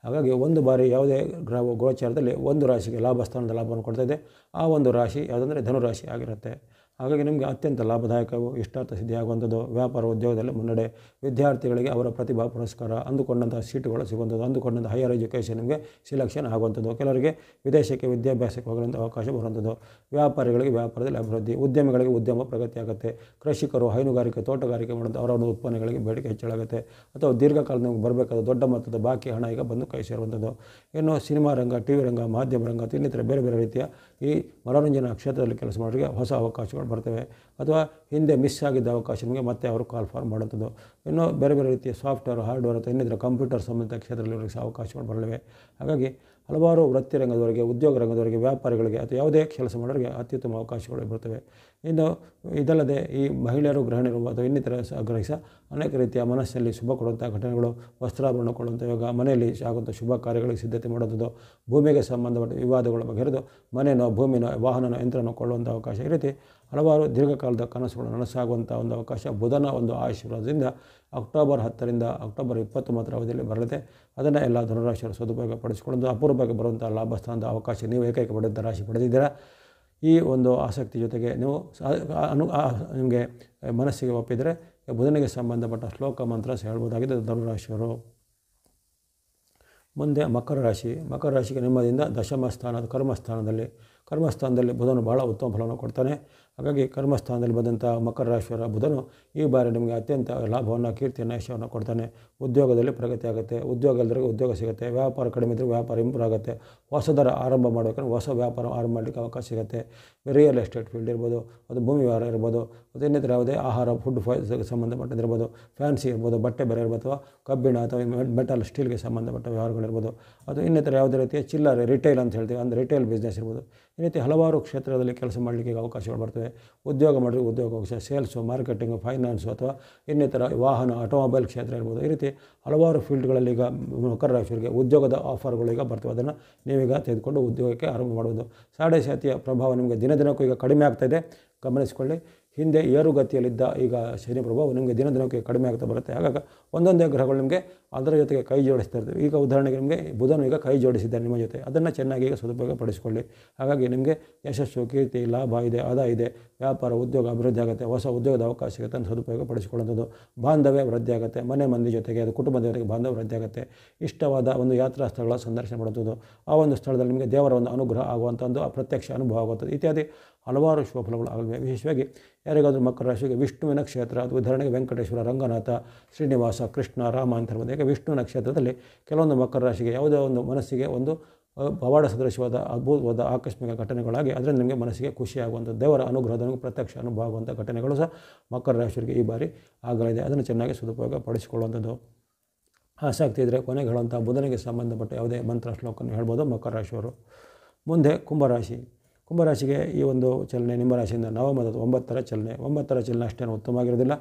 ಹಾಗಾಗಿ ಒಂದು ಬಾರಿ ಯಾವುದೇ ಗ್ರಹ ಗೋಚಾರದಲ್ಲಿ ಒಂದು ರಾಶಿಗೆ ಲಾಭ ಸ್ಥಾನದ ಲಾಭವನ್ನು ಕೊಡ್ತಾಯಿದೆ ಆ ಒಂದು ರಾಶಿ ಯಾವುದಂದರೆ ಧನುರಾಶಿ ಆಗಿರುತ್ತೆ ಹಾಗಾಗಿ ನಿಮಗೆ ಅತ್ಯಂತ ಲಾಭದಾಯಕವು ಇಷ್ಟಾರ್ಥ ಸಿದ್ಧಿಯಾಗುವಂಥದ್ದು ವ್ಯಾಪಾರ ಉದ್ಯೋಗದಲ್ಲಿ ಮುನ್ನಡೆ ವಿದ್ಯಾರ್ಥಿಗಳಿಗೆ ಅವರ ಪ್ರತಿಭಾ ಪುರಸ್ಕಾರ ಅಂದುಕೊಂಡಂಥ ಸೀಟುಗಳು ಸಿಗುವಂಥದ್ದು ಅಂದುಕೊಂಡಂಥ ಹೈಯರ್ ಎಜುಕೇಷನ್ ನಿಮಗೆ ಸಿಲೆಕ್ಷನ್ ಆಗುವಂಥದ್ದು ಕೆಲವರಿಗೆ ವಿದೇಶಕ್ಕೆ ವಿದ್ಯಾಭ್ಯಾಸಕ್ಕೆ ಹೋಗುವಂಥ ಅವಕಾಶ ಬರುವಂಥದ್ದು ವ್ಯಾಪಾರಿಗಳಿಗೆ ವ್ಯಾಪಾರದಲ್ಲಿ ಅಭಿವೃದ್ಧಿ ಉದ್ಯಮಿಗಳಿಗೆ ಉದ್ಯಮ ಪ್ರಗತಿ ಆಗುತ್ತೆ ಕೃಷಿಕರು ಹೈನುಗಾರಿಕೆ ತೋಟಗಾರಿಕೆ ಮಾಡುವಂಥ ಅವರ ಒಂದು ಉತ್ಪನ್ನಗಳಿಗೆ ಬೇಡಿಕೆ ಹೆಚ್ಚಳಾಗುತ್ತೆ ಅಥವಾ ದೀರ್ಘಕಾಲ ನಿಮಗೆ ಬರಬೇಕಾದ ದೊಡ್ಡ ಮೊತ್ತದ ಬಾಕಿ ಹಣ ಈಗ ಬಂದು ಕೈ ಸೇರುವಂಥದ್ದು ಇನ್ನು ಸಿನಿಮಾ ರಂಗ ಟಿ ವಿ ರಂಗ ಮಾಧ್ಯಮ ರಂಗ ಇನ್ನಿತರ ಬೇರೆ ಬೇರೆ ರೀತಿಯ ಈ ಮನೋರಂಜನಾ ಕ್ಷೇತ್ರದಲ್ಲಿ ಕೆಲಸ ಮಾಡೋರಿಗೆ ಹೊಸ ಅವಕಾಶಗಳು ಬರ್ತವೆ ಅಥವಾ ಹಿಂದೆ ಮಿಸ್ ಆಗಿದ್ದ ಅವಕಾಶ ನಿಮಗೆ ಮತ್ತೆ ಅವರು ಕಾಲ್ ಫಾರ್ಮ್ ಮಾಡುವಂಥದ್ದು ಇನ್ನೂ ಬೇರೆ ಬೇರೆ ರೀತಿಯ ಸಾಫ್ಟ್ವೇರ್ ಹಾರ್ಡ್ವೇರ್ ಅಥವಾ ಇನ್ನಿದ್ರೆ ಕಂಪ್ಯೂಟರ್ ಸಂಬಂಧಿತ ಕ್ಷೇತ್ರದಲ್ಲಿ ಸಹ ಅವಕಾಶಗಳು ಬರಲಿವೆ ಹಾಗಾಗಿ ಹಲವಾರು ವೃತ್ತಿ ರಂಗದವರಿಗೆ ಉದ್ಯೋಗ ರಂಗದವರಿಗೆ ವ್ಯಾಪಾರಿಗಳಿಗೆ ಅಥವಾ ಯಾವುದೇ ಕೆಲಸ ಮಾಡೋರಿಗೆ ಅತ್ಯುತ್ತಮ ಅವಕಾಶಗಳು ಬರ್ತವೆ ಇನ್ನು ಇದಲ್ಲದೆ ಈ ಮಹಿಳೆಯರು ಗೃಹಿಣಿಯರು ಅಥವಾ ಇನ್ನಿತರ ಗ್ರಹಿಸ ಅನೇಕ ರೀತಿಯ ಮನಸ್ಸಲ್ಲಿ ಶುಭ ಕೊಡುವಂಥ ಘಟನೆಗಳು ವಸ್ತ್ರಾಭರಣ ಕೊಡುವಂಥ ಯೋಗ ಮನೆಯಲ್ಲಿ ಆಗುವಂಥ ಶುಭ ಕಾರ್ಯಗಳಿಗೆ ಸಿದ್ಧತೆ ಮಾಡೋದು ಭೂಮಿಗೆ ಸಂಬಂಧಪಟ್ಟ ವಿವಾದಗಳ ಬಗೆಹರಿದು ಮನೆಯೋ ಭೂಮಿನೋ ವಾಹನನೋ ಯಂತ್ರನೋ ಕೊಳ್ಳುವಂಥ ಅವಕಾಶ ಈ ರೀತಿ ಹಲವಾರು ದೀರ್ಘಕಾಲದ ಕನಸುಗಳು ನನಸಾಗುವಂಥ ಒಂದು ಅವಕಾಶ ಬುಧನ ಒಂದು ಆಶೀರ್ವಾದದಿಂದ ಅಕ್ಟೋಬರ್ ಹತ್ತರಿಂದ ಅಕ್ಟೋಬರ್ ಇಪ್ಪತ್ತೊಂಬತ್ತರ ಅವಧಿಯಲ್ಲಿ ಬರಲಿದೆ ಅದನ್ನು ಎಲ್ಲ ಧನುರಾಶಿಯವರು ಸದುಪಯೋಗ ಪಡಿಸಿಕೊಂಡು ಅಪೂರ್ವಕ್ಕೆ ಬರುವಂಥ ಲಾಭಸ್ಥಾನದ ಅವಕಾಶ ನೀವು ಏಕೈಕ ಪಡೆದಂಥ ರಾಶಿ ಪಡೆದಿದ್ದೀರಾ ಈ ಒಂದು ಆಸಕ್ತಿ ಜೊತೆಗೆ ನೀವು ಅನು ನಿಮಗೆ ಮನಸ್ಸಿಗೆ ಒಪ್ಪಿದರೆ ಬುಧನಿಗೆ ಸಂಬಂಧಪಟ್ಟ ಶ್ಲೋಕ ಮಂತ್ರ ಹೇಳ್ಬೋದಾಗಿದೆ ಧನುರಾಶಿಯವರು ಮುಂದೆ ಮಕರ ರಾಶಿ ಮಕರ ರಾಶಿಗೆ ನಿಮ್ಮದಿಂದ ದಶಮ ಸ್ಥಾನದ ಕರ್ಮಸ್ಥಾನದಲ್ಲಿ ಕರ್ಮಸ್ಥಾನದಲ್ಲಿ ಬುಧನು ಬಹಳ ಉತ್ತಮ ಫಲವನ್ನು ಕೊಡ್ತಾನೆ ಹಾಗಾಗಿ ಕರ್ಮಸ್ಥಾನದಲ್ಲಿ ಬಂದಂಥ ಮಕರ ರಾಶಿಯವರ ಬುಧನು ಈ ಬಾರಿ ನಿಮಗೆ ಅತ್ಯಂತ ಲಾಭವನ್ನು ಕೀರ್ತಿಯನ್ನು ಯಶವನ್ನು ಕೊಡ್ತಾನೆ ಉದ್ಯೋಗದಲ್ಲಿ ಪ್ರಗತಿ ಆಗುತ್ತೆ ಉದ್ಯೋಗ ಎಲ್ಲರಿಗೂ ಉದ್ಯೋಗ ಸಿಗುತ್ತೆ ವ್ಯಾಪಾರ ಕಡಿಮೆ ಇದ್ದರೆ ವ್ಯಾಪಾರ ಇಂಪ್ರೂವ್ ಆಗುತ್ತೆ ಹೊಸದರ ಆರಂಭ ಮಾಡಬೇಕಂದ್ರೆ ಹೊಸ ವ್ಯಾಪಾರ ಆರಂಭ ಮಾಡಲಿಕ್ಕೆ ಅವಕಾಶ ಸಿಗುತ್ತೆ ರಿಯಲ್ ಎಸ್ಟೇಟ್ ಫೀಲ್ಡ್ ಇರ್ಬೋದು ಅದು ಭೂಮಿ ವ್ಯವಹಾರ ಇರ್ಬೋದು ಅದು ಇನ್ನಿತರ ಯಾವುದೇ ಆಹಾರ ಫುಡ್ ಸಂಬಂಧಪಟ್ಟಿರ್ಬೋದು ಫ್ಯಾನ್ಸಿ ಇರ್ಬೋದು ಬಟ್ಟೆ ಬೇರೆ ಇರ್ಬೋದು ಅಥವಾ ಕಬ್ಬಿಣ ಅಥವಾ ಮೆಟಲ್ ಸ್ಟೀಲ್ಗೆ ಸಂಬಂಧಪಟ್ಟ ವ್ಯವಹಾರಗಳಿರ್ಬೋದು ಅದು ಇನ್ನಿತರ ಯಾವುದೇ ರೀತಿಯ ಚಿಲ್ಲರೆ ರಿಟೇಲ್ ಅಂತ ಹೇಳ್ತೀವಿ ಅಂದರೆ ರಿಟೇಲ್ ಬಿಸ್ನೆಸ್ ಇರ್ಬೋದು ಈ ರೀತಿ ಹಲವಾರು ಕ್ಷೇತ್ರದಲ್ಲಿ ಕೆಲಸ ಮಾಡಲಿಕ್ಕೆ ಅವಕಾಶಗಳು ಬರ್ತವೆ ಉದ್ಯೋಗ ಮಾಡಿದ್ರೆ ಉದ್ಯೋಗ ಅವಕಾಶ ಸೇಲ್ಸು ಮಾರ್ಕೆಟಿಂಗು ಫೈನಾನ್ಸು ಅಥವಾ ಇನ್ನಿತರ ವಾಹನ ಆಟೋಮೊಬೈಲ್ ಕ್ಷೇತ್ರ ಇರ್ಬೋದು ಈ ರೀತಿ ಹಲವಾರು ಫೀಲ್ಡ್ಗಳಲ್ಲಿ ಈಗ ಮಕರ ರಾಶಿಯವರಿಗೆ ಉದ್ಯೋಗದ ಆಫರ್ಗಳು ಈಗ ಬರ್ತವೆ ಅದನ್ನು ನೀವೀಗ ತೆಗೆದುಕೊಂಡು ಉದ್ಯೋಗಕ್ಕೆ ಆರಂಭ ಮಾಡ್ಬೋದು ಸಾಡೆ ಸಾತಿಯ ಪ್ರಭಾವ ನಿಮಗೆ ದಿನ ದಿನಕ್ಕೂ ಈಗ ಕಡಿಮೆ ಆಗ್ತಾಯಿದೆ ಗಮನಿಸಿಕೊಳ್ಳಿ ಹಿಂದೆ ಏರುಗತಿಯಲ್ಲಿದ್ದ ಈಗ ಶನಿ ಪ್ರಭಾವ ನಿಮಗೆ ದಿನ ದಿನಕ್ಕೆ ಕಡಿಮೆ ಆಗ್ತಾ ಬರುತ್ತೆ ಹಾಗಾಗಿ ಒಂದೊಂದೇ ಗ್ರಹಗಳು ನಿಮಗೆ ಅದರ ಜೊತೆಗೆ ಕೈ ಜೋಡಿಸ್ತಾ ಇರ್ತವೆ ಈಗ ಉದಾಹರಣೆಗೆ ನಿಮಗೆ ಬುಧನು ಈಗ ಕೈ ಜೋಡಿಸಿದ್ದಾರೆ ನಿಮ್ಮ ಜೊತೆ ಅದನ್ನು ಚೆನ್ನಾಗಿ ಈಗ ಪಡಿಸಿಕೊಳ್ಳಿ ಹಾಗಾಗಿ ನಿಮಗೆ ಯಶಸ್ಸು ಕೀರ್ತಿ ಲಾಭ ಇದೆ ಅದ ಇದೆ ವ್ಯಾಪಾರ ಉದ್ಯೋಗ ಅಭಿವೃದ್ಧಿ ಆಗುತ್ತೆ ಹೊಸ ಉದ್ಯೋಗದ ಅವಕಾಶ ಸಿಗುತ್ತೆ ಅಂತ ಸದುಪಯೋಗ ಪಡಿಸಿಕೊಳ್ಳುವಂಥದ್ದು ಬಾಂಧವ್ಯ ವೃದ್ಧಿ ಆಗುತ್ತೆ ಮನೆ ಮಂದಿ ಜೊತೆಗೆ ಅದು ಕುಟುಂಬದ ಜೊತೆಗೆ ಬಾಂಧವ್ಯ ವೃದ್ಧಿ ಆಗುತ್ತೆ ಇಷ್ಟವಾದ ಒಂದು ಯಾತ್ರಾ ಸ್ಥಳಗಳ ಸಂದರ್ಶನ ಮಾಡುವಂಥದ್ದು ಆ ಒಂದು ಸ್ಥಳದಲ್ಲಿ ನಿಮಗೆ ದೇವರ ಒಂದು ಅನುಗ್ರಹ ಆಗುವಂಥ ಒಂದು ಅಪ್ರತ್ಯಕ್ಷ ಅನುಭವ ಆಗುತ್ತದೆ ಇತ್ಯಾದಿ ಹಲವಾರು ಶುಭಫಲಗಳು ವಿಶೇಷವಾಗಿ ಯಾರಿಗಾದರೂ ಮಕರ ರಾಶಿಗೆ ವಿಷ್ಣುವಿನ ಕ್ಷೇತ್ರ ಅದು ಉದಾಹರಣೆಗೆ ವೆಂಕಟೇಶ್ವರ ರಂಗನಾಥ ಶ್ರೀನಿವಾಸ ಕೃಷ್ಣ ರಾಮ ಅಂತ ಹೇಳ್ಬೋದು ವಿಷ್ಣು ವಿಷ್ಣುವಿನ ಕ್ಷೇತ್ರದಲ್ಲಿ ಕೆಲವೊಂದು ಮಕರ ರಾಶಿಗೆ ಯಾವುದೇ ಒಂದು ಮನಸ್ಸಿಗೆ ಒಂದು ಪವಾಡ ಸದೃಶವಾದ ಅದ್ಭುತವಾದ ಆಕಸ್ಮಿಕ ಘಟನೆಗಳಾಗಿ ಅದರಿಂದ ನಿಮಗೆ ಮನಸ್ಸಿಗೆ ಖುಷಿಯಾಗುವಂಥ ದೇವರ ಅನುಗ್ರಹದ ಪ್ರತ್ಯಕ್ಷ ಅನುಭವ ಆಗುವಂಥ ಘಟನೆಗಳು ಸಹ ಮಕರ ರಾಶಿಯವರಿಗೆ ಈ ಬಾರಿ ಆಗಲಿದೆ ಅದನ್ನು ಚೆನ್ನಾಗಿ ಸದುಪಯೋಗ ಪಡಿಸಿಕೊಳ್ಳುವಂಥದ್ದು ಆಸಕ್ತಿ ಇದ್ದರೆ ಕೊನೆಗೆ ಹೇಳುವಂಥ ಬುಧನಿಗೆ ಸಂಬಂಧಪಟ್ಟ ಯಾವುದೇ ಮಂತ್ರ ಶ್ಲೋಕವನ್ನು ಹೇಳ್ಬೋದು ಮಕರ ರಾಶಿಯವರು ಮುಂದೆ ಕುಂಭರಾಶಿ ಕುಂಭರಾಶಿಗೆ ಈ ಒಂದು ಚಲನೆ ನಿಮ್ಮ ರಾಶಿಯಿಂದ ನವಮದ ಒಂಬತ್ತರ ಚಲನೆ ಒಂಬತ್ತರ ಚಲನೆ ಅಷ್ಟೇನು ಉತ್ತಮವಾಗಿರೋದಿಲ್ಲ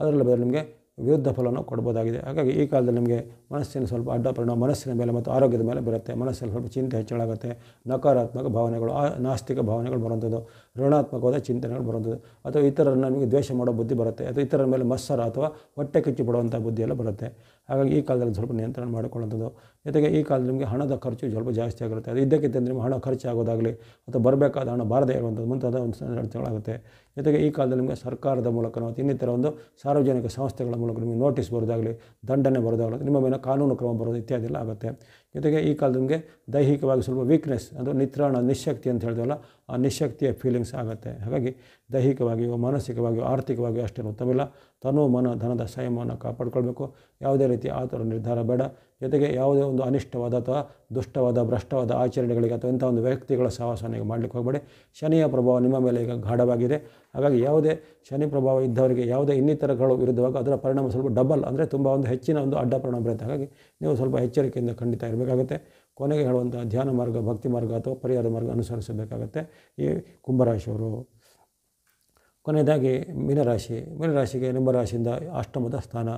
ಅದರಲ್ಲಿ ಬದಲು ನಿಮಗೆ ವಿರುದ್ಧ ಫಲವನ್ನು ಕೊಡ್ಬೋದಾಗಿದೆ ಹಾಗಾಗಿ ಈ ಕಾಲದಲ್ಲಿ ನಿಮಗೆ ಮನಸ್ಸಿನ ಸ್ವಲ್ಪ ಅಡ್ಡ ಪರಿಣಾಮ ಮನಸ್ಸಿನ ಮೇಲೆ ಮತ್ತು ಆರೋಗ್ಯದ ಮೇಲೆ ಬರುತ್ತೆ ಮನಸ್ಸಲ್ಲಿ ಸ್ವಲ್ಪ ಚಿಂತೆ ಹೆಚ್ಚಳಾಗುತ್ತೆ ನಕಾರಾತ್ಮಕ ಭಾವನೆಗಳು ಆ ನಾಸ್ತಿಕ ಭಾವನೆಗಳು ಬರುವಂಥದ್ದು ಋಣಾತ್ಮಕವಾದ ಚಿಂತನೆಗಳು ಬರೋದು ಅಥವಾ ಇತರರನ್ನು ನಿಮಗೆ ದ್ವೇಷ ಮಾಡೋ ಬುದ್ಧಿ ಬರುತ್ತೆ ಅಥವಾ ಇತರರ ಮೇಲೆ ಮತ್ಸರ ಅಥವಾ ಹೊಟ್ಟೆ ಕಿಚ್ಚು ಬಿಡುವಂಥ ಬುದ್ಧಿ ಬರುತ್ತೆ ಹಾಗಾಗಿ ಈ ಕಾಲದಲ್ಲಿ ಸ್ವಲ್ಪ ನಿಯಂತ್ರಣ ಮಾಡಿಕೊಳ್ಳುವಂಥದ್ದು ಜೊತೆಗೆ ಈ ಕಾಲದಲ್ಲಿ ನಿಮಗೆ ಹಣದ ಖರ್ಚು ಸ್ವಲ್ಪ ಜಾಸ್ತಿ ಆಗಿರುತ್ತೆ ಅದು ಇದ್ದಕ್ಕಿದ್ದಂತೆ ನಿಮ್ಮ ಹಣ ಖರ್ಚಾಗೋದಾಗಲಿ ಅಥವಾ ಬರಬೇಕಾದ ಹಣ ಬಾರದೆ ಇರುವಂಥದ್ದು ಮುಂತಾದ ಒಂದು ಆಗುತ್ತೆ ಜೊತೆಗೆ ಈ ಕಾಲದಲ್ಲಿ ನಿಮಗೆ ಸರ್ಕಾರದ ಮೂಲಕ ಮತ್ತು ಇನ್ನಿತರ ಒಂದು ಸಾರ್ವಜನಿಕ ಸಂಸ್ಥೆಗಳ ಮೂಲಕ ನಿಮಗೆ ನೋಟಿಸ್ ಬರೋದಾಗಲಿ ದಂಡನೆ ಬರೋದಾಗಲಿ ನಿಮ್ಮ ಮೇಲೆ ಕಾನೂನು ಕ್ರಮ ಬರೋದು ಇತ್ಯಾದಿ ಎಲ್ಲ ಆಗುತ್ತೆ ಜೊತೆಗೆ ಈ ಕಾಲದಲ್ಲಿ ನಿಮಗೆ ದೈಹಿಕವಾಗಿ ಸ್ವಲ್ಪ ವೀಕ್ನೆಸ್ ಅದು ನಿತ್ರಾಣ ನಿಶಕ್ತಿ ಅಂತ ಹೇಳಿದೆವಲ್ಲ ಆ ನಿಶಕ್ತಿಯ ಫೀಲಿಂಗ್ಸ್ ಆಗುತ್ತೆ ಹಾಗಾಗಿ ದೈಹಿಕವಾಗಿಯೋ ಮಾನಸಿಕವಾಗಿಯೂ ಆರ್ಥಿಕವಾಗಿಯೋ ಅಷ್ಟೇನು ಇಲ್ಲ ತನು ಮನ ಧನದ ಸಂಯಮವನ್ನು ಕಾಪಾಡಿಕೊಳ್ಬೇಕು ಯಾವುದೇ ರೀತಿ ಥರ ನಿರ್ಧಾರ ಬೇಡ ಜೊತೆಗೆ ಯಾವುದೇ ಒಂದು ಅನಿಷ್ಟವಾದ ಅಥವಾ ದುಷ್ಟವಾದ ಭ್ರಷ್ಟವಾದ ಆಚರಣೆಗಳಿಗೆ ಅಥವಾ ಇಂಥ ಒಂದು ವ್ಯಕ್ತಿಗಳ ಸಹವಾಸವನ್ನು ಈಗ ಮಾಡಲಿಕ್ಕೆ ಹೋಗಬೇಡಿ ಶನಿಯ ಪ್ರಭಾವ ನಿಮ್ಮ ಮೇಲೆ ಈಗ ಗಾಢವಾಗಿದೆ ಹಾಗಾಗಿ ಯಾವುದೇ ಶನಿ ಪ್ರಭಾವ ಇದ್ದವರಿಗೆ ಯಾವುದೇ ಇನ್ನಿತರಗಳು ವಿರುದ್ಧವಾಗ ಅದರ ಪರಿಣಾಮ ಸ್ವಲ್ಪ ಡಬಲ್ ಅಂದರೆ ತುಂಬ ಒಂದು ಹೆಚ್ಚಿನ ಒಂದು ಅಡ್ಡ ಪರಿಣಾಮ ಬರುತ್ತೆ ಹಾಗಾಗಿ ನೀವು ಸ್ವಲ್ಪ ಎಚ್ಚರಿಕೆಯಿಂದ ಖಂಡಿತ ಇರಬೇಕಾಗುತ್ತೆ ಕೊನೆಗೆ ಹೇಳುವಂಥ ಧ್ಯಾನ ಮಾರ್ಗ ಭಕ್ತಿ ಮಾರ್ಗ ಅಥವಾ ಪರಿಹಾರ ಮಾರ್ಗ ಅನುಸರಿಸಬೇಕಾಗತ್ತೆ ಈ ಕುಂಭರಾಶಿಯವರು ಕೊನೆಯದಾಗಿ ಮೀನರಾಶಿ ಮೀನರಾಶಿಗೆ ನಿಂಬರಾಶಿಯಿಂದ ಅಷ್ಟಮದ ಸ್ಥಾನ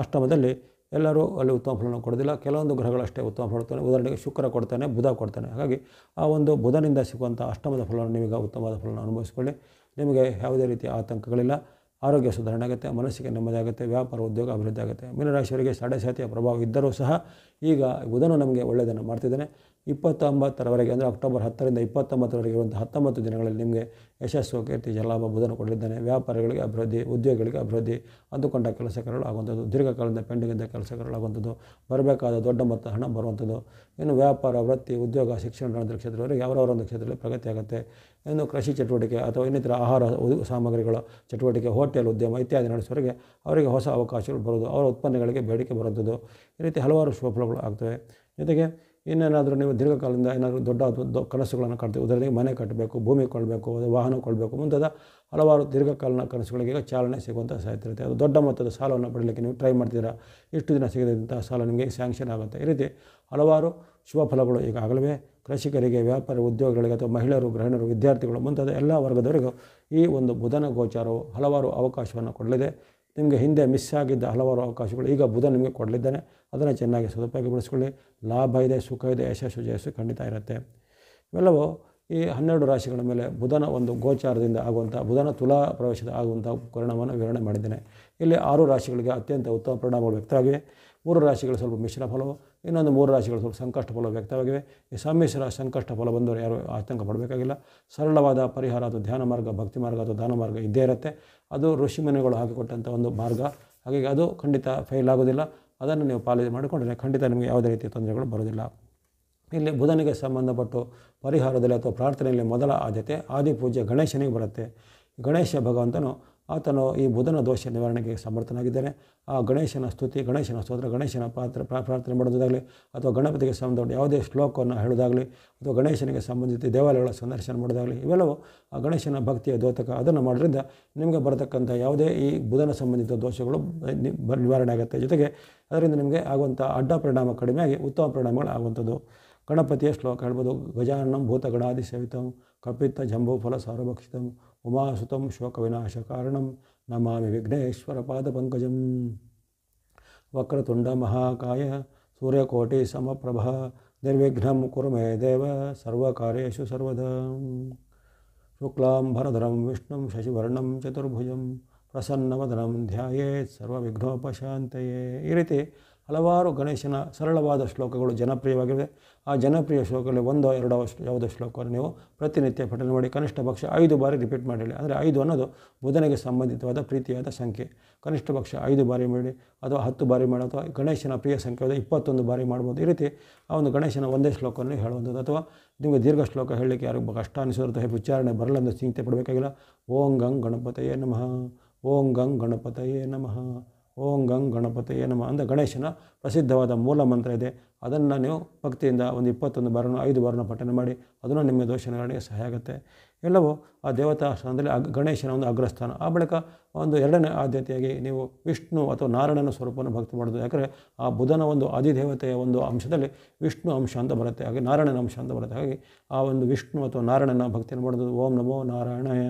ಅಷ್ಟಮದಲ್ಲಿ ಎಲ್ಲರೂ ಅಲ್ಲಿ ಉತ್ತಮ ಫಲವನ್ನು ಕೊಡೋದಿಲ್ಲ ಕೆಲವೊಂದು ಗ್ರಹಗಳಷ್ಟೇ ಉತ್ತಮ ಫಲ ಉದಾಹರಣೆಗೆ ಶುಕ್ರ ಕೊಡ್ತಾನೆ ಬುಧ ಕೊಡ್ತಾನೆ ಹಾಗಾಗಿ ಆ ಒಂದು ಬುಧನಿಂದ ಸಿಗುವಂಥ ಅಷ್ಟಮದ ಫಲವನ್ನು ನಿಮಗೆ ಉತ್ತಮವಾದ ಫಲವನ್ನು ಅನುಭವಿಸಿಕೊಳ್ಳಿ ನಿಮಗೆ ಯಾವುದೇ ರೀತಿಯ ಆತಂಕಗಳಿಲ್ಲ ಆರೋಗ್ಯ ಸುಧಾರಣೆ ಆಗುತ್ತೆ ಮನಸ್ಸಿಗೆ ನೆಮ್ಮದಿ ಆಗುತ್ತೆ ವ್ಯಾಪಾರ ಉದ್ಯೋಗ ಅಭಿವೃದ್ಧಿ ಆಗುತ್ತೆ ಮೀನರಾಶಿಯವರಿಗೆ ಸಾಡೆ ಸಾತಿಯ ಪ್ರಭಾವ ಇದ್ದರೂ ಸಹ ಈಗ ಬುಧನು ನಮಗೆ ಒಳ್ಳೆಯದನ್ನು ಮಾಡ್ತಿದ್ದಾನೆ ಇಪ್ಪತ್ತೊಂಬತ್ತರವರೆಗೆ ಅಂದರೆ ಅಕ್ಟೋಬರ್ ಹತ್ತರಿಂದ ಇಪ್ಪತ್ತೊಂಬತ್ತರವರೆಗೆ ಇರುವಂಥ ಹತ್ತೊಂಬತ್ತು ದಿನಗಳಲ್ಲಿ ನಿಮಗೆ ಯಶಸ್ಸು ಕೀರ್ತಿ ಜಲಾಭ ಬುಧನು ಕೊಡಲಿದ್ದಾನೆ ವ್ಯಾಪಾರಗಳಿಗೆ ಅಭಿವೃದ್ಧಿ ಉದ್ಯೋಗಗಳಿಗೆ ಅಭಿವೃದ್ಧಿ ಅಂದುಕೊಂಡ ಕೆಲಸಗಳು ಆಗುವಂಥದ್ದು ದೀರ್ಘಕಾಲದಿಂದ ಪೆಂಡಿಂಗ್ ಇದ್ದ ಕೆಲಸಗಳು ಬರಬೇಕಾದ ದೊಡ್ಡ ಮೊತ್ತ ಹಣ ಬರುವಂಥದ್ದು ಇನ್ನು ವ್ಯಾಪಾರ ವೃತ್ತಿ ಉದ್ಯೋಗ ಶಿಕ್ಷಣ ಕ್ಷೇತ್ರದವರಿಗೆ ಯಾವ್ಯಾವ ಒಂದು ಕ್ಷೇತ್ರದಲ್ಲಿ ಪ್ರಗತಿ ಆಗುತ್ತೆ ಇನ್ನು ಕೃಷಿ ಚಟುವಟಿಕೆ ಅಥವಾ ಇನ್ನಿತರ ಆಹಾರ ಸಾಮಗ್ರಿಗಳ ಚಟುವಟಿಕೆ ಹೋಟೆಲ್ ಉದ್ಯಮ ಇತ್ಯಾದಿ ನಡೆಸುವವರಿಗೆ ಅವರಿಗೆ ಹೊಸ ಅವಕಾಶಗಳು ಬರೋದು ಅವರ ಉತ್ಪನ್ನಗಳಿಗೆ ಬೇಡಿಕೆ ಬರುವಂಥದ್ದು ಈ ರೀತಿ ಹಲವಾರು ಶುಭಫಲಗಳು ಆಗ್ತವೆ ಜೊತೆಗೆ ಇನ್ನೇನಾದರೂ ನೀವು ದೀರ್ಘಕಾಲದಿಂದ ಏನಾದರೂ ದೊಡ್ಡ ಕನಸುಗಳನ್ನು ಕಟ್ತೀವಿ ಉದಾಹರಣೆಗೆ ಮನೆ ಕಟ್ಟಬೇಕು ಭೂಮಿ ಕೊಡಬೇಕು ವಾಹನ ಕೊಡಬೇಕು ಮುಂತಾದ ಹಲವಾರು ದೀರ್ಘಕಾಲನ ಕನಸುಗಳಿಗೆ ಚಾಲನೆ ಸಿಗುವಂಥ ಸಾಧ್ಯತೆ ಅದು ದೊಡ್ಡ ಮೊತ್ತದ ಸಾಲವನ್ನು ಪಡೀಲಿಕ್ಕೆ ನೀವು ಟ್ರೈ ಮಾಡ್ತೀರಾ ಇಷ್ಟು ದಿನ ಸಿಗದಂತಹ ಸಾಲ ನಿಮಗೆ ಸ್ಯಾಂಕ್ಷನ್ ಆಗುತ್ತೆ ಈ ರೀತಿ ಹಲವಾರು ಶುಭ ಫಲಗಳು ಈಗಾಗಲೇ ಕೃಷಿಕರಿಗೆ ವ್ಯಾಪಾರ ಉದ್ಯೋಗಗಳಿಗೆ ಅಥವಾ ಮಹಿಳೆಯರು ಗೃಹಿಣರು ವಿದ್ಯಾರ್ಥಿಗಳು ಮುಂತಾದ ಎಲ್ಲ ವರ್ಗದವರಿಗೂ ಈ ಒಂದು ಬುಧನ ಗೋಚಾರವು ಹಲವಾರು ಅವಕಾಶವನ್ನು ಕೊಡಲಿದೆ ನಿಮಗೆ ಹಿಂದೆ ಮಿಸ್ ಆಗಿದ್ದ ಹಲವಾರು ಅವಕಾಶಗಳು ಈಗ ಬುಧ ನಿಮಗೆ ಕೊಡಲಿದ್ದಾನೆ ಅದನ್ನು ಚೆನ್ನಾಗಿ ಸದುಪಯೋಗ ಲಾಭ ಇದೆ ಸುಖ ಇದೆ ಯಶಸ್ಸು ಜಯಸ್ಸು ಖಂಡಿತ ಇರುತ್ತೆ ಇವೆಲ್ಲವೂ ಈ ಹನ್ನೆರಡು ರಾಶಿಗಳ ಮೇಲೆ ಬುಧನ ಒಂದು ಗೋಚಾರದಿಂದ ಆಗುವಂಥ ಬುಧನ ತುಲಾ ಪ್ರವೇಶದ ಆಗುವಂಥ ಪರಿಣಾಮವನ್ನು ವಿವರಣೆ ಮಾಡಿದ್ದೇನೆ ಇಲ್ಲಿ ಆರು ರಾಶಿಗಳಿಗೆ ಅತ್ಯಂತ ಉತ್ತಮ ಪರಿಣಾಮಗಳು ವ್ಯಕ್ತವಾಗಿವೆ ಮೂರು ರಾಶಿಗಳು ಸ್ವಲ್ಪ ಮಿಶ್ರ ಫಲವು ಇನ್ನೊಂದು ಮೂರು ರಾಶಿಗಳು ಸ್ವಲ್ಪ ಸಂಕಷ್ಟ ಫಲ ವ್ಯಕ್ತವಾಗಿವೆ ಈ ಸಮ್ಮಿಶ್ರ ಸಂಕಷ್ಟ ಫಲ ಬಂದವರು ಯಾರು ಆತಂಕ ಪಡಬೇಕಾಗಿಲ್ಲ ಸರಳವಾದ ಪರಿಹಾರ ಅಥವಾ ಧ್ಯಾನ ಮಾರ್ಗ ಭಕ್ತಿ ಮಾರ್ಗ ಅಥವಾ ದಾನ ಮಾರ್ಗ ಇದ್ದೇ ಇರುತ್ತೆ ಅದು ಋಷಿಮುನಿಗಳು ಹಾಕಿಕೊಟ್ಟಂಥ ಒಂದು ಮಾರ್ಗ ಹಾಗಾಗಿ ಅದು ಖಂಡಿತ ಫೈಲ್ ಆಗೋದಿಲ್ಲ ಅದನ್ನು ನೀವು ಪಾಲನೆ ಮಾಡಿಕೊಂಡ್ರೆ ಖಂಡಿತ ನಿಮಗೆ ಯಾವುದೇ ರೀತಿಯ ತೊಂದರೆಗಳು ಬರೋದಿಲ್ಲ ಇಲ್ಲಿ ಬುಧನಿಗೆ ಸಂಬಂಧಪಟ್ಟು ಪರಿಹಾರದಲ್ಲಿ ಅಥವಾ ಪ್ರಾರ್ಥನೆಯಲ್ಲಿ ಮೊದಲ ಆದ್ಯತೆ ಆದಿಪೂಜೆ ಗಣೇಶನಿಗೆ ಬರುತ್ತೆ ಗಣೇಶ ಭಗವಂತನು ಆತನು ಈ ಬುಧನ ದೋಷ ನಿವಾರಣೆಗೆ ಸಮರ್ಥನಾಗಿದ್ದಾನೆ ಆ ಗಣೇಶನ ಸ್ತುತಿ ಗಣೇಶನ ಸ್ತೋತ್ರ ಗಣೇಶನ ಪಾತ್ರ ಪ್ರಾರ್ಥನೆ ಮಾಡೋದಾಗಲಿ ಅಥವಾ ಗಣಪತಿಗೆ ಸಂಬಂಧಪಟ್ಟ ಯಾವುದೇ ಶ್ಲೋಕವನ್ನು ಹೇಳೋದಾಗಲಿ ಅಥವಾ ಗಣೇಶನಿಗೆ ಸಂಬಂಧಿತ ದೇವಾಲಯಗಳ ಸಂದರ್ಶನ ಮಾಡೋದಾಗಲಿ ಇವೆಲ್ಲವೂ ಆ ಗಣೇಶನ ಭಕ್ತಿಯ ದೋತಕ ಅದನ್ನು ಮಾಡೋದ್ರಿಂದ ನಿಮಗೆ ಬರತಕ್ಕಂಥ ಯಾವುದೇ ಈ ಬುಧನ ಸಂಬಂಧಿತ ದೋಷಗಳು ನಿವಾರಣೆ ಆಗುತ್ತೆ ಜೊತೆಗೆ ಅದರಿಂದ ನಿಮಗೆ ಆಗುವಂಥ ಅಡ್ಡ ಪರಿಣಾಮ ಕಡಿಮೆಯಾಗಿ ಉತ್ತಮ ಪರಿಣಾಮಗಳು ಆಗುವಂಥದ್ದು ಗಣಪತಿಯ ಶ್ಲೋಕ ಹೇಳ್ಬೋದು ಗಜಾನಂ ಭೂತಗಣಾದಿ ಸೇವಿತಂ ಕಪಿತ ಜಂಬೂ ಫಲ ಸಾರ್ವಭಕ್ಷಿತಂ उमासुत शोक विनाश कारण नमा विघ्नेश्वर पाद वक्रतुंड महाकाय सूर्यकोटि प्रभ निर्विघ्न कुर मे देव सर्वकार्यु सर्वदा शुक्लांबरधरम विष्णु शशिवर्ण चतुर्भुज प्रसन्नवदनम ध्यात सर्वघ्नोपात ಹಲವಾರು ಗಣೇಶನ ಸರಳವಾದ ಶ್ಲೋಕಗಳು ಜನಪ್ರಿಯವಾಗಿವೆ ಆ ಜನಪ್ರಿಯ ಶ್ಲೋಕಗಳಲ್ಲಿ ಒಂದೋ ಎರಡೋ ಯಾವುದೋ ಶ್ಲೋಕವನ್ನು ನೀವು ಪ್ರತಿನಿತ್ಯ ಪಠನೆ ಮಾಡಿ ಕನಿಷ್ಠ ಪಕ್ಷ ಐದು ಬಾರಿ ರಿಪೀಟ್ ಮಾಡಿ ಅಂದರೆ ಐದು ಅನ್ನೋದು ಬುಧನೆಗೆ ಸಂಬಂಧಿತವಾದ ಪ್ರೀತಿಯಾದ ಸಂಖ್ಯೆ ಕನಿಷ್ಠ ಪಕ್ಷ ಐದು ಬಾರಿ ಮಾಡಿ ಅಥವಾ ಹತ್ತು ಬಾರಿ ಮಾಡಿ ಅಥವಾ ಗಣೇಶನ ಪ್ರಿಯ ಅದು ಇಪ್ಪತ್ತೊಂದು ಬಾರಿ ಮಾಡ್ಬೋದು ಈ ರೀತಿ ಆ ಒಂದು ಗಣೇಶನ ಒಂದೇ ಶ್ಲೋಕವನ್ನು ಹೇಳುವಂಥದ್ದು ಅಥವಾ ನಿಮಗೆ ದೀರ್ಘ ಶ್ಲೋಕ ಹೇಳಲಿಕ್ಕೆ ಯಾರಿಗೂ ಕಷ್ಟ ಅನಿಸೋದು ಉಚ್ಚಾರಣೆ ಬರಲೆಂದು ಚಿಂತೆ ಪಡಬೇಕಾಗಿಲ್ಲ ಓಂ ಗಂಗ್ ಗಣಪತಯೇ ನಮಃ ಓಂ ಗಂಗ್ ಗಣಪತಯೇ ನಮಃ ಓಂ ಗಂಗ್ ಗಣಪತಿ ಏನಮ್ಮ ಅಂದರೆ ಗಣೇಶನ ಪ್ರಸಿದ್ಧವಾದ ಮೂಲ ಮಂತ್ರ ಇದೆ ಅದನ್ನು ನೀವು ಭಕ್ತಿಯಿಂದ ಒಂದು ಇಪ್ಪತ್ತೊಂದು ಬಾರನ ಐದು ಬಾರನ ಪಠನೆ ಮಾಡಿ ಅದನ್ನು ನಿಮ್ಮ ದೋಷ ಸಹಾಯ ಆಗುತ್ತೆ ಎಲ್ಲವೂ ಆ ದೇವತಾ ಸ್ಥಾನದಲ್ಲಿ ಅಗ್ ಗಣೇಶನ ಒಂದು ಅಗ್ರಸ್ಥಾನ ಆ ಬಳಿಕ ಒಂದು ಎರಡನೇ ಆದ್ಯತೆಯಾಗಿ ನೀವು ವಿಷ್ಣು ಅಥವಾ ನಾರಾಯಣನ ಸ್ವರೂಪವನ್ನು ಭಕ್ತಿ ಮಾಡೋದು ಯಾಕಂದರೆ ಆ ಬುಧನ ಒಂದು ಆದಿದೇವತೆಯ ಒಂದು ಅಂಶದಲ್ಲಿ ವಿಷ್ಣು ಅಂಶ ಅಂತ ಬರುತ್ತೆ ಹಾಗೆ ನಾರಾಯಣನ ಅಂಶ ಅಂತ ಬರುತ್ತೆ ಹಾಗೆ ಆ ಒಂದು ವಿಷ್ಣು ಅಥವಾ ನಾರಾಯಣನ ಭಕ್ತಿಯನ್ನು ಮಾಡೋದು ಓಂ ನಮೋ ನಾರಾಯಣಾಯ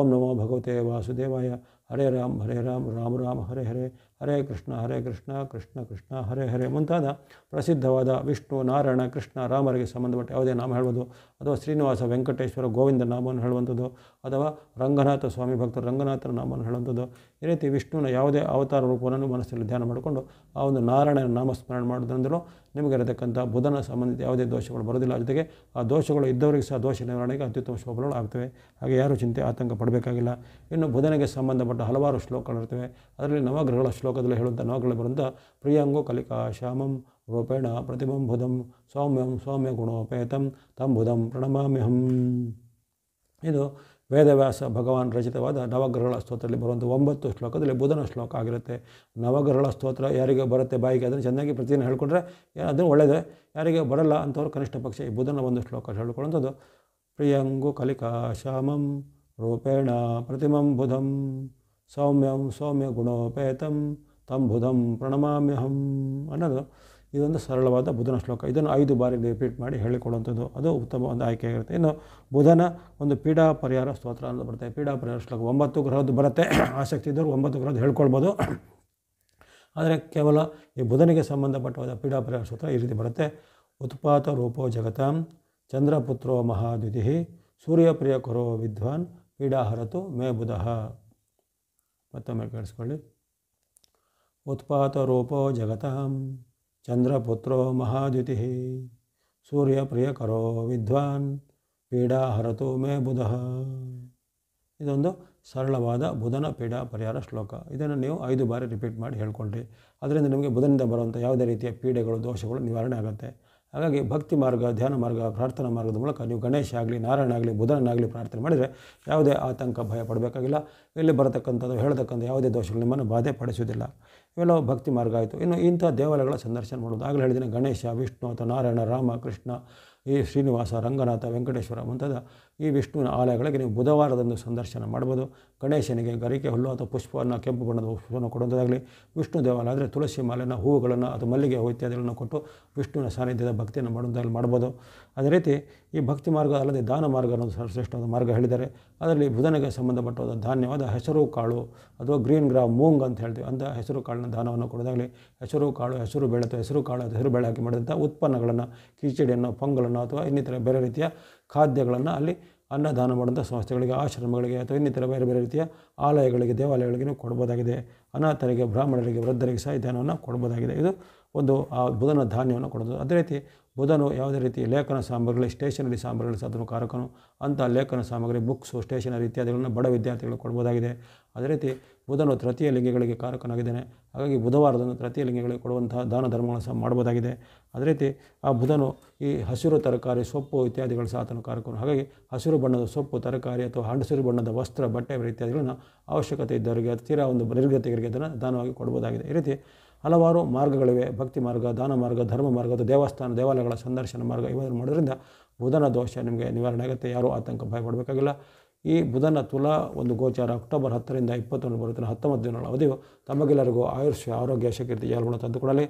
ಓಂ ನಮೋ ಭಗವತೆ ವಾಸುದೇವಾಯ ಹರೇ ರಾಮ್ ಹರೇ ರಾಮ್ ರಾಮ ರಾಮ ಹರೇ ಹರೇ ಹರೇ ಕೃಷ್ಣ ಹರೇ ಕೃಷ್ಣ ಕೃಷ್ಣ ಕೃಷ್ಣ ಹರೇ ಹರೇ ಮುಂತಾದ ಪ್ರಸಿದ್ಧವಾದ ವಿಷ್ಣು ನಾರಾಯಣ ಕೃಷ್ಣ ರಾಮರಿಗೆ ಸಂಬಂಧಪಟ್ಟ ಯಾವುದೇ ನಾಮ ಹೇಳ್ಬೋದು ಅಥವಾ ಶ್ರೀನಿವಾಸ ವೆಂಕಟೇಶ್ವರ ಗೋವಿಂದ ನಾಮವನ್ನು ಹೇಳುವಂಥದ್ದು ಅಥವಾ ರಂಗನಾಥ ಸ್ವಾಮಿ ಭಕ್ತರು ರಂಗನಾಥನ ನಾಮವನ್ನು ಹೇಳುವಂಥದ್ದು ಈ ರೀತಿ ವಿಷ್ಣುವಿನ ಯಾವುದೇ ಅವತಾರ ರೂಪವನ್ನು ಮನಸ್ಸಲ್ಲಿ ಧ್ಯಾನ ಮಾಡಿಕೊಂಡು ಆ ಒಂದು ನಾರಾಯಣನ ನಾಮಸ್ಮರಣೆ ಮಾಡೋದ್ರಿಂದಲೂ ಇರತಕ್ಕಂಥ ಬುಧನ ಸಂಬಂಧಿತ ಯಾವುದೇ ದೋಷಗಳು ಬರೋದಿಲ್ಲ ಜೊತೆಗೆ ಆ ದೋಷಗಳು ಇದ್ದವರಿಗೆ ಸಹ ದೋಷ ನಿವಾರಣೆಗೆ ಅತ್ಯುತ್ತಮ ಶೋಭಗಳು ಆಗ್ತವೆ ಹಾಗೆ ಯಾರೂ ಚಿಂತೆ ಆತಂಕ ಪಡಬೇಕಾಗಿಲ್ಲ ಇನ್ನು ಬುಧನಿಗೆ ಸಂಬಂಧಪಟ್ಟ ಹಲವಾರು ಶ್ಲೋಕಗಳಿರ್ತವೆ ಅದರಲ್ಲಿ ನವಗ್ರಹಗಳ ಶ್ಲೋಕದಲ್ಲಿ ಹೇಳುವಂಥ ನವಗ್ರಹ ಬರುವಂಥ ಪ್ರಿಯಾಂಗು ಕಲಿಕಾ ಶ್ಯಾಮಂ ರೂಪೇಣ ಪ್ರತಿಬಂಬುಧಂ ಸೌಮ್ಯಂ ಸೌಮ್ಯ ಗುಣೋಪೇತಂ ತಂಬುಧಂ ಪ್ರಣಮಾಮ್ಯಹಂ ಇದು ವೇದವ್ಯಾಸ ಭಗವಾನ್ ರಚಿತವಾದ ನವಗ್ರಹಗಳ ಸ್ತೋತ್ರದಲ್ಲಿ ಬರುವಂಥ ಒಂಬತ್ತು ಶ್ಲೋಕದಲ್ಲಿ ಬುಧನ ಶ್ಲೋಕ ಆಗಿರುತ್ತೆ ನವಗ್ರಹಗಳ ಸ್ತೋತ್ರ ಯಾರಿಗೆ ಬರುತ್ತೆ ಬಾಯಿಗೆ ಅದನ್ನು ಚೆನ್ನಾಗಿ ಪ್ರತಿದಿನ ಹೇಳಿಕೊಂಡ್ರೆ ಅದನ್ನು ಒಳ್ಳೆಯದೇ ಯಾರಿಗೆ ಬರಲ್ಲ ಅಂಥವ್ರು ಕನಿಷ್ಠ ಪಕ್ಷ ಈ ಬುಧನ ಒಂದು ಶ್ಲೋಕ ಹೇಳ್ಕೊಳ್ಳೋಂಥದ್ದು ಪ್ರಿಯಂಗು ಕಲಿಕಾ ಶಾಮಂ ರೂಪೇಣ ಪ್ರತಿಮಂ ಬುಧಂ ಸೌಮ್ಯಂ ಸೌಮ್ಯ ಗುಣೋಪೇತಂ ತಂಬುಧಂ ಪ್ರಣಮಾಮ್ಯಹಂ ಅನ್ನೋದು ಇದೊಂದು ಸರಳವಾದ ಬುಧನ ಶ್ಲೋಕ ಇದನ್ನು ಐದು ಬಾರಿ ರಿಪೀಟ್ ಮಾಡಿ ಹೇಳಿಕೊಳ್ಳುವಂಥದ್ದು ಅದು ಉತ್ತಮ ಒಂದು ಆಯ್ಕೆ ಆಗಿರುತ್ತೆ ಇನ್ನು ಬುಧನ ಒಂದು ಪೀಡಾ ಪರಿಹಾರ ಸ್ತೋತ್ರ ಅಂತ ಬರುತ್ತೆ ಪೀಡಾ ಪರಿಹಾರ ಶ್ಲೋಕ ಒಂಬತ್ತು ಗ್ರಹದ್ದು ಬರುತ್ತೆ ಆಸಕ್ತಿ ಇದ್ದವರು ಒಂಬತ್ತು ಗ್ರಹದ್ದು ಹೇಳ್ಕೊಳ್ಬೋದು ಆದರೆ ಕೇವಲ ಈ ಬುಧನಿಗೆ ಸಂಬಂಧಪಟ್ಟವಾದ ಪೀಡಾ ಪರಿಹಾರ ಸ್ತೋತ್ರ ಈ ರೀತಿ ಬರುತ್ತೆ ಉತ್ಪಾತ ರೂಪೋ ಜಗತಾಂ ಚಂದ್ರಪುತ್ರೋ ಮಹಾದ್ವಿಧಿ ಸೂರ್ಯಪ್ರಿಯ ಕೊರೋ ವಿದ್ವಾನ್ ಪೀಡಾ ಹರತು ಮೇ ಬುಧ ಮತ್ತೊಮ್ಮೆ ಕೇಳಿಸ್ಕೊಳ್ಳಿ ಉತ್ಪಾತ ರೂಪೋ ಜಗತಾಂ ಚಂದ್ರಪುತ್ರೋ ಮಹಾದ್ಯುತಿ ಪ್ರಿಯಕರೋ ವಿದ್ವಾನ್ ಪೀಡಾ ಹರತು ಮೇ ಬುಧ ಇದೊಂದು ಸರಳವಾದ ಬುಧನ ಪೀಡಾ ಪರಿಹಾರ ಶ್ಲೋಕ ಇದನ್ನು ನೀವು ಐದು ಬಾರಿ ರಿಪೀಟ್ ಮಾಡಿ ಹೇಳ್ಕೊಂಡ್ರಿ ಅದರಿಂದ ನಿಮಗೆ ಬುಧನಿಂದ ಬರುವಂಥ ಯಾವುದೇ ರೀತಿಯ ಪೀಡೆಗಳು ದೋಷಗಳು ನಿವಾರಣೆ ಆಗುತ್ತೆ ಹಾಗಾಗಿ ಭಕ್ತಿ ಮಾರ್ಗ ಧ್ಯಾನ ಮಾರ್ಗ ಪ್ರಾರ್ಥನಾ ಮಾರ್ಗದ ಮೂಲಕ ನೀವು ಗಣೇಶ ಆಗಲಿ ನಾರಾಯಣ ಆಗಲಿ ಬುಧನಾಗಲಿ ಪ್ರಾರ್ಥನೆ ಮಾಡಿದರೆ ಯಾವುದೇ ಆತಂಕ ಭಯ ಪಡಬೇಕಾಗಿಲ್ಲ ಇಲ್ಲಿ ಬರತಕ್ಕಂಥದ್ದು ಹೇಳತಕ್ಕಂಥ ಯಾವುದೇ ದೋಷಗಳು ನಿಮ್ಮನ್ನು ಬಾಧೆ ಪಡಿಸುವುದಿಲ್ಲ ಇವೆಲ್ಲ ಭಕ್ತಿ ಮಾರ್ಗ ಆಯಿತು ಇನ್ನು ಇಂಥ ದೇವಾಲಯಗಳ ಸಂದರ್ಶನ ಮಾಡೋದು ಆಗಲೇ ಹೇಳಿದ್ದೀನಿ ಗಣೇಶ ವಿಷ್ಣು ಅಥವಾ ನಾರಾಯಣ ರಾಮ ಕೃಷ್ಣ ಈ ಶ್ರೀನಿವಾಸ ರಂಗನಾಥ ವೆಂಕಟೇಶ್ವರ ಮುಂತಾದ ಈ ವಿಷ್ಣುವಿನ ಆಲಯಗಳಿಗೆ ನೀವು ಬುಧವಾರದಂದು ಸಂದರ್ಶನ ಮಾಡ್ಬೋದು ಗಣೇಶನಿಗೆ ಗರಿಕೆ ಹುಲ್ಲು ಅಥವಾ ಪುಷ್ಪವನ್ನು ಕೆಂಪು ಬಣ್ಣದ ಪುಷ್ಪವನ್ನು ಕೊಡುವುದಾಗಲಿ ವಿಷ್ಣು ದೇವಾಲಯ ಅಂದರೆ ತುಳಸಿ ಮಾಲೆನ ಹೂವುಗಳನ್ನು ಅಥವಾ ಮಲ್ಲಿಗೆ ಹೂ ಇತ್ಯಾದಿಗಳನ್ನು ಕೊಟ್ಟು ವಿಷ್ಣುವಿನ ಸಾನ್ನಿಧ್ಯದ ಭಕ್ತಿಯನ್ನು ಮಾಡೋದಾಗಲಿ ಮಾಡ್ಬೋದು ಅದೇ ರೀತಿ ಈ ಭಕ್ತಿ ಮಾರ್ಗ ಅಲ್ಲದೆ ದಾನ ಮಾರ್ಗ ಅನ್ನೋದು ಸರ್ವಶ್ರೇಷ್ಠವಾದ ಮಾರ್ಗ ಹೇಳಿದ್ದಾರೆ ಅದರಲ್ಲಿ ಬುಧನಿಗೆ ಸಂಬಂಧಪಟ್ಟವಾದ ಧಾನ್ಯವಾದ ಹೆಸರು ಕಾಳು ಅಥವಾ ಗ್ರೀನ್ ಗ್ರಾಮ್ ಮೂಂಗ್ ಅಂತ ಹೇಳ್ತೀವಿ ಅಂತ ಹೆಸರು ಕಾಳಿನ ದಾನವನ್ನು ಕೊಡೋದಾಗಲಿ ಹೆಸರು ಕಾಳು ಹೆಸರು ಬೆಳೆತ ಹೆಸರು ಕಾಳು ಹೆಸರು ಬೆಳೆ ಹಾಕಿ ಮಾಡಿದಂಥ ಉತ್ಪನ್ನಗಳನ್ನು ಕಿಚಡಿಯನ್ನು ಪೊಂಗಲನ್ನು ಅಥವಾ ಇನ್ನಿತರ ಬೇರೆ ರೀತಿಯ ಖಾದ್ಯಗಳನ್ನು ಅಲ್ಲಿ ಅನ್ನದಾನ ಮಾಡುವಂಥ ಸಂಸ್ಥೆಗಳಿಗೆ ಆಶ್ರಮಗಳಿಗೆ ಅಥವಾ ಇನ್ನಿತರ ಬೇರೆ ಬೇರೆ ರೀತಿಯ ಆಲಯಗಳಿಗೆ ದೇವಾಲಯಗಳಿಗೆ ಕೊಡ್ಬೋದಾಗಿದೆ ಅನಾಥರಿಗೆ ಬ್ರಾಹ್ಮಣರಿಗೆ ವೃದ್ಧರಿಗೆ ಸಹ ದಾನವನ್ನು ಕೊಡ್ಬೋದಾಗಿದೆ ಇದು ಒಂದು ಆ ಬುಧನ ಧಾನ್ಯವನ್ನು ಕೊಡೋದು ಅದೇ ರೀತಿ ಬುಧನು ಯಾವುದೇ ರೀತಿ ಲೇಖನ ಸಾಮಗ್ರಿ ಸ್ಟೇಷನರಿ ಸಾಮಗ್ರಿಗಳ ಸಾಧನ ಕಾರಕನು ಅಂತ ಲೇಖನ ಸಾಮಗ್ರಿ ಬುಕ್ಸು ಸ್ಟೇಷನರಿ ಇತ್ಯಾದಿಗಳನ್ನು ಬಡ ವಿದ್ಯಾರ್ಥಿಗಳು ಕೊಡ್ಬೋದಾಗಿದೆ ಅದೇ ರೀತಿ ಬುಧನು ತೃತೀಯ ಲಿಂಗಿಗಳಿಗೆ ಕಾರಕನಾಗಿದ್ದಾನೆ ಹಾಗಾಗಿ ಬುಧವಾರದಂದು ತೃತೀಯ ಲಿಂಗಿಗಳಿಗೆ ಕೊಡುವಂತಹ ದಾನ ಧರ್ಮಗಳನ್ನು ಸಹ ಮಾಡ್ಬೋದಾಗಿದೆ ಅದೇ ರೀತಿ ಆ ಬುಧನು ಈ ಹಸಿರು ತರಕಾರಿ ಸೊಪ್ಪು ಇತ್ಯಾದಿಗಳ ಸಾಧನ ಕಾರಕನು ಹಾಗಾಗಿ ಹಸಿರು ಬಣ್ಣದ ಸೊಪ್ಪು ತರಕಾರಿ ಅಥವಾ ಹಸಿರು ಬಣ್ಣದ ವಸ್ತ್ರ ಬಟ್ಟೆ ಇತ್ಯಾದಿಗಳನ್ನು ಅವಶ್ಯಕತೆ ಇದ್ದವರಿಗೆ ತೀರಾ ಒಂದು ನಿರ್ಗತಿಗರಿಗೆ ಅದನ್ನು ದಾನವಾಗಿ ಕೊಡ್ಬೋದಾಗಿದೆ ಈ ರೀತಿ ಹಲವಾರು ಮಾರ್ಗಗಳಿವೆ ಭಕ್ತಿ ಮಾರ್ಗ ದಾನ ಮಾರ್ಗ ಧರ್ಮ ಮಾರ್ಗ ದೇವಸ್ಥಾನ ದೇವಾಲಯಗಳ ಸಂದರ್ಶನ ಮಾರ್ಗ ಇವೆಲ್ಲ ಮಾಡೋದ್ರಿಂದ ಬುಧನ ದೋಷ ನಿಮಗೆ ನಿವಾರಣೆ ಆಗುತ್ತೆ ಯಾರೂ ಆತಂಕ ಪಡಬೇಕಾಗಿಲ್ಲ ಈ ಬುಧನ ತುಲಾ ಒಂದು ಗೋಚಾರ ಅಕ್ಟೋಬರ್ ಹತ್ತರಿಂದ ಇಪ್ಪತ್ತೊಂದು ಬರುತ್ತಿನ ಹತ್ತೊಂಬತ್ತು ದಿನಗಳ ಅವಧಿಯು ತಮಗೆಲ್ಲರಿಗೂ ಆಯುಷ್ಯ ಆರೋಗ್ಯ ಶಕ್ತಿ ಜಾಲಗಳು ತಂದುಕೊಡಲಿ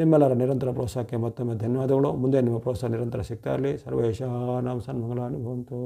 ನಿಮ್ಮೆಲ್ಲರ ನಿರಂತರ ಪ್ರೋತ್ಸಾಹಕ್ಕೆ ಮತ್ತೊಮ್ಮೆ ಧನ್ಯವಾದಗಳು ಮುಂದೆ ನಿಮ್ಮ ಪ್ರೋತ್ಸಾಹ ನಿರಂತರ ಸಿಗ್ತಾ ಇರಲಿ ಸರ್ವೇಶಾನಾಂ ಸನ್ಮಂಗಲಾನುಭವಂತು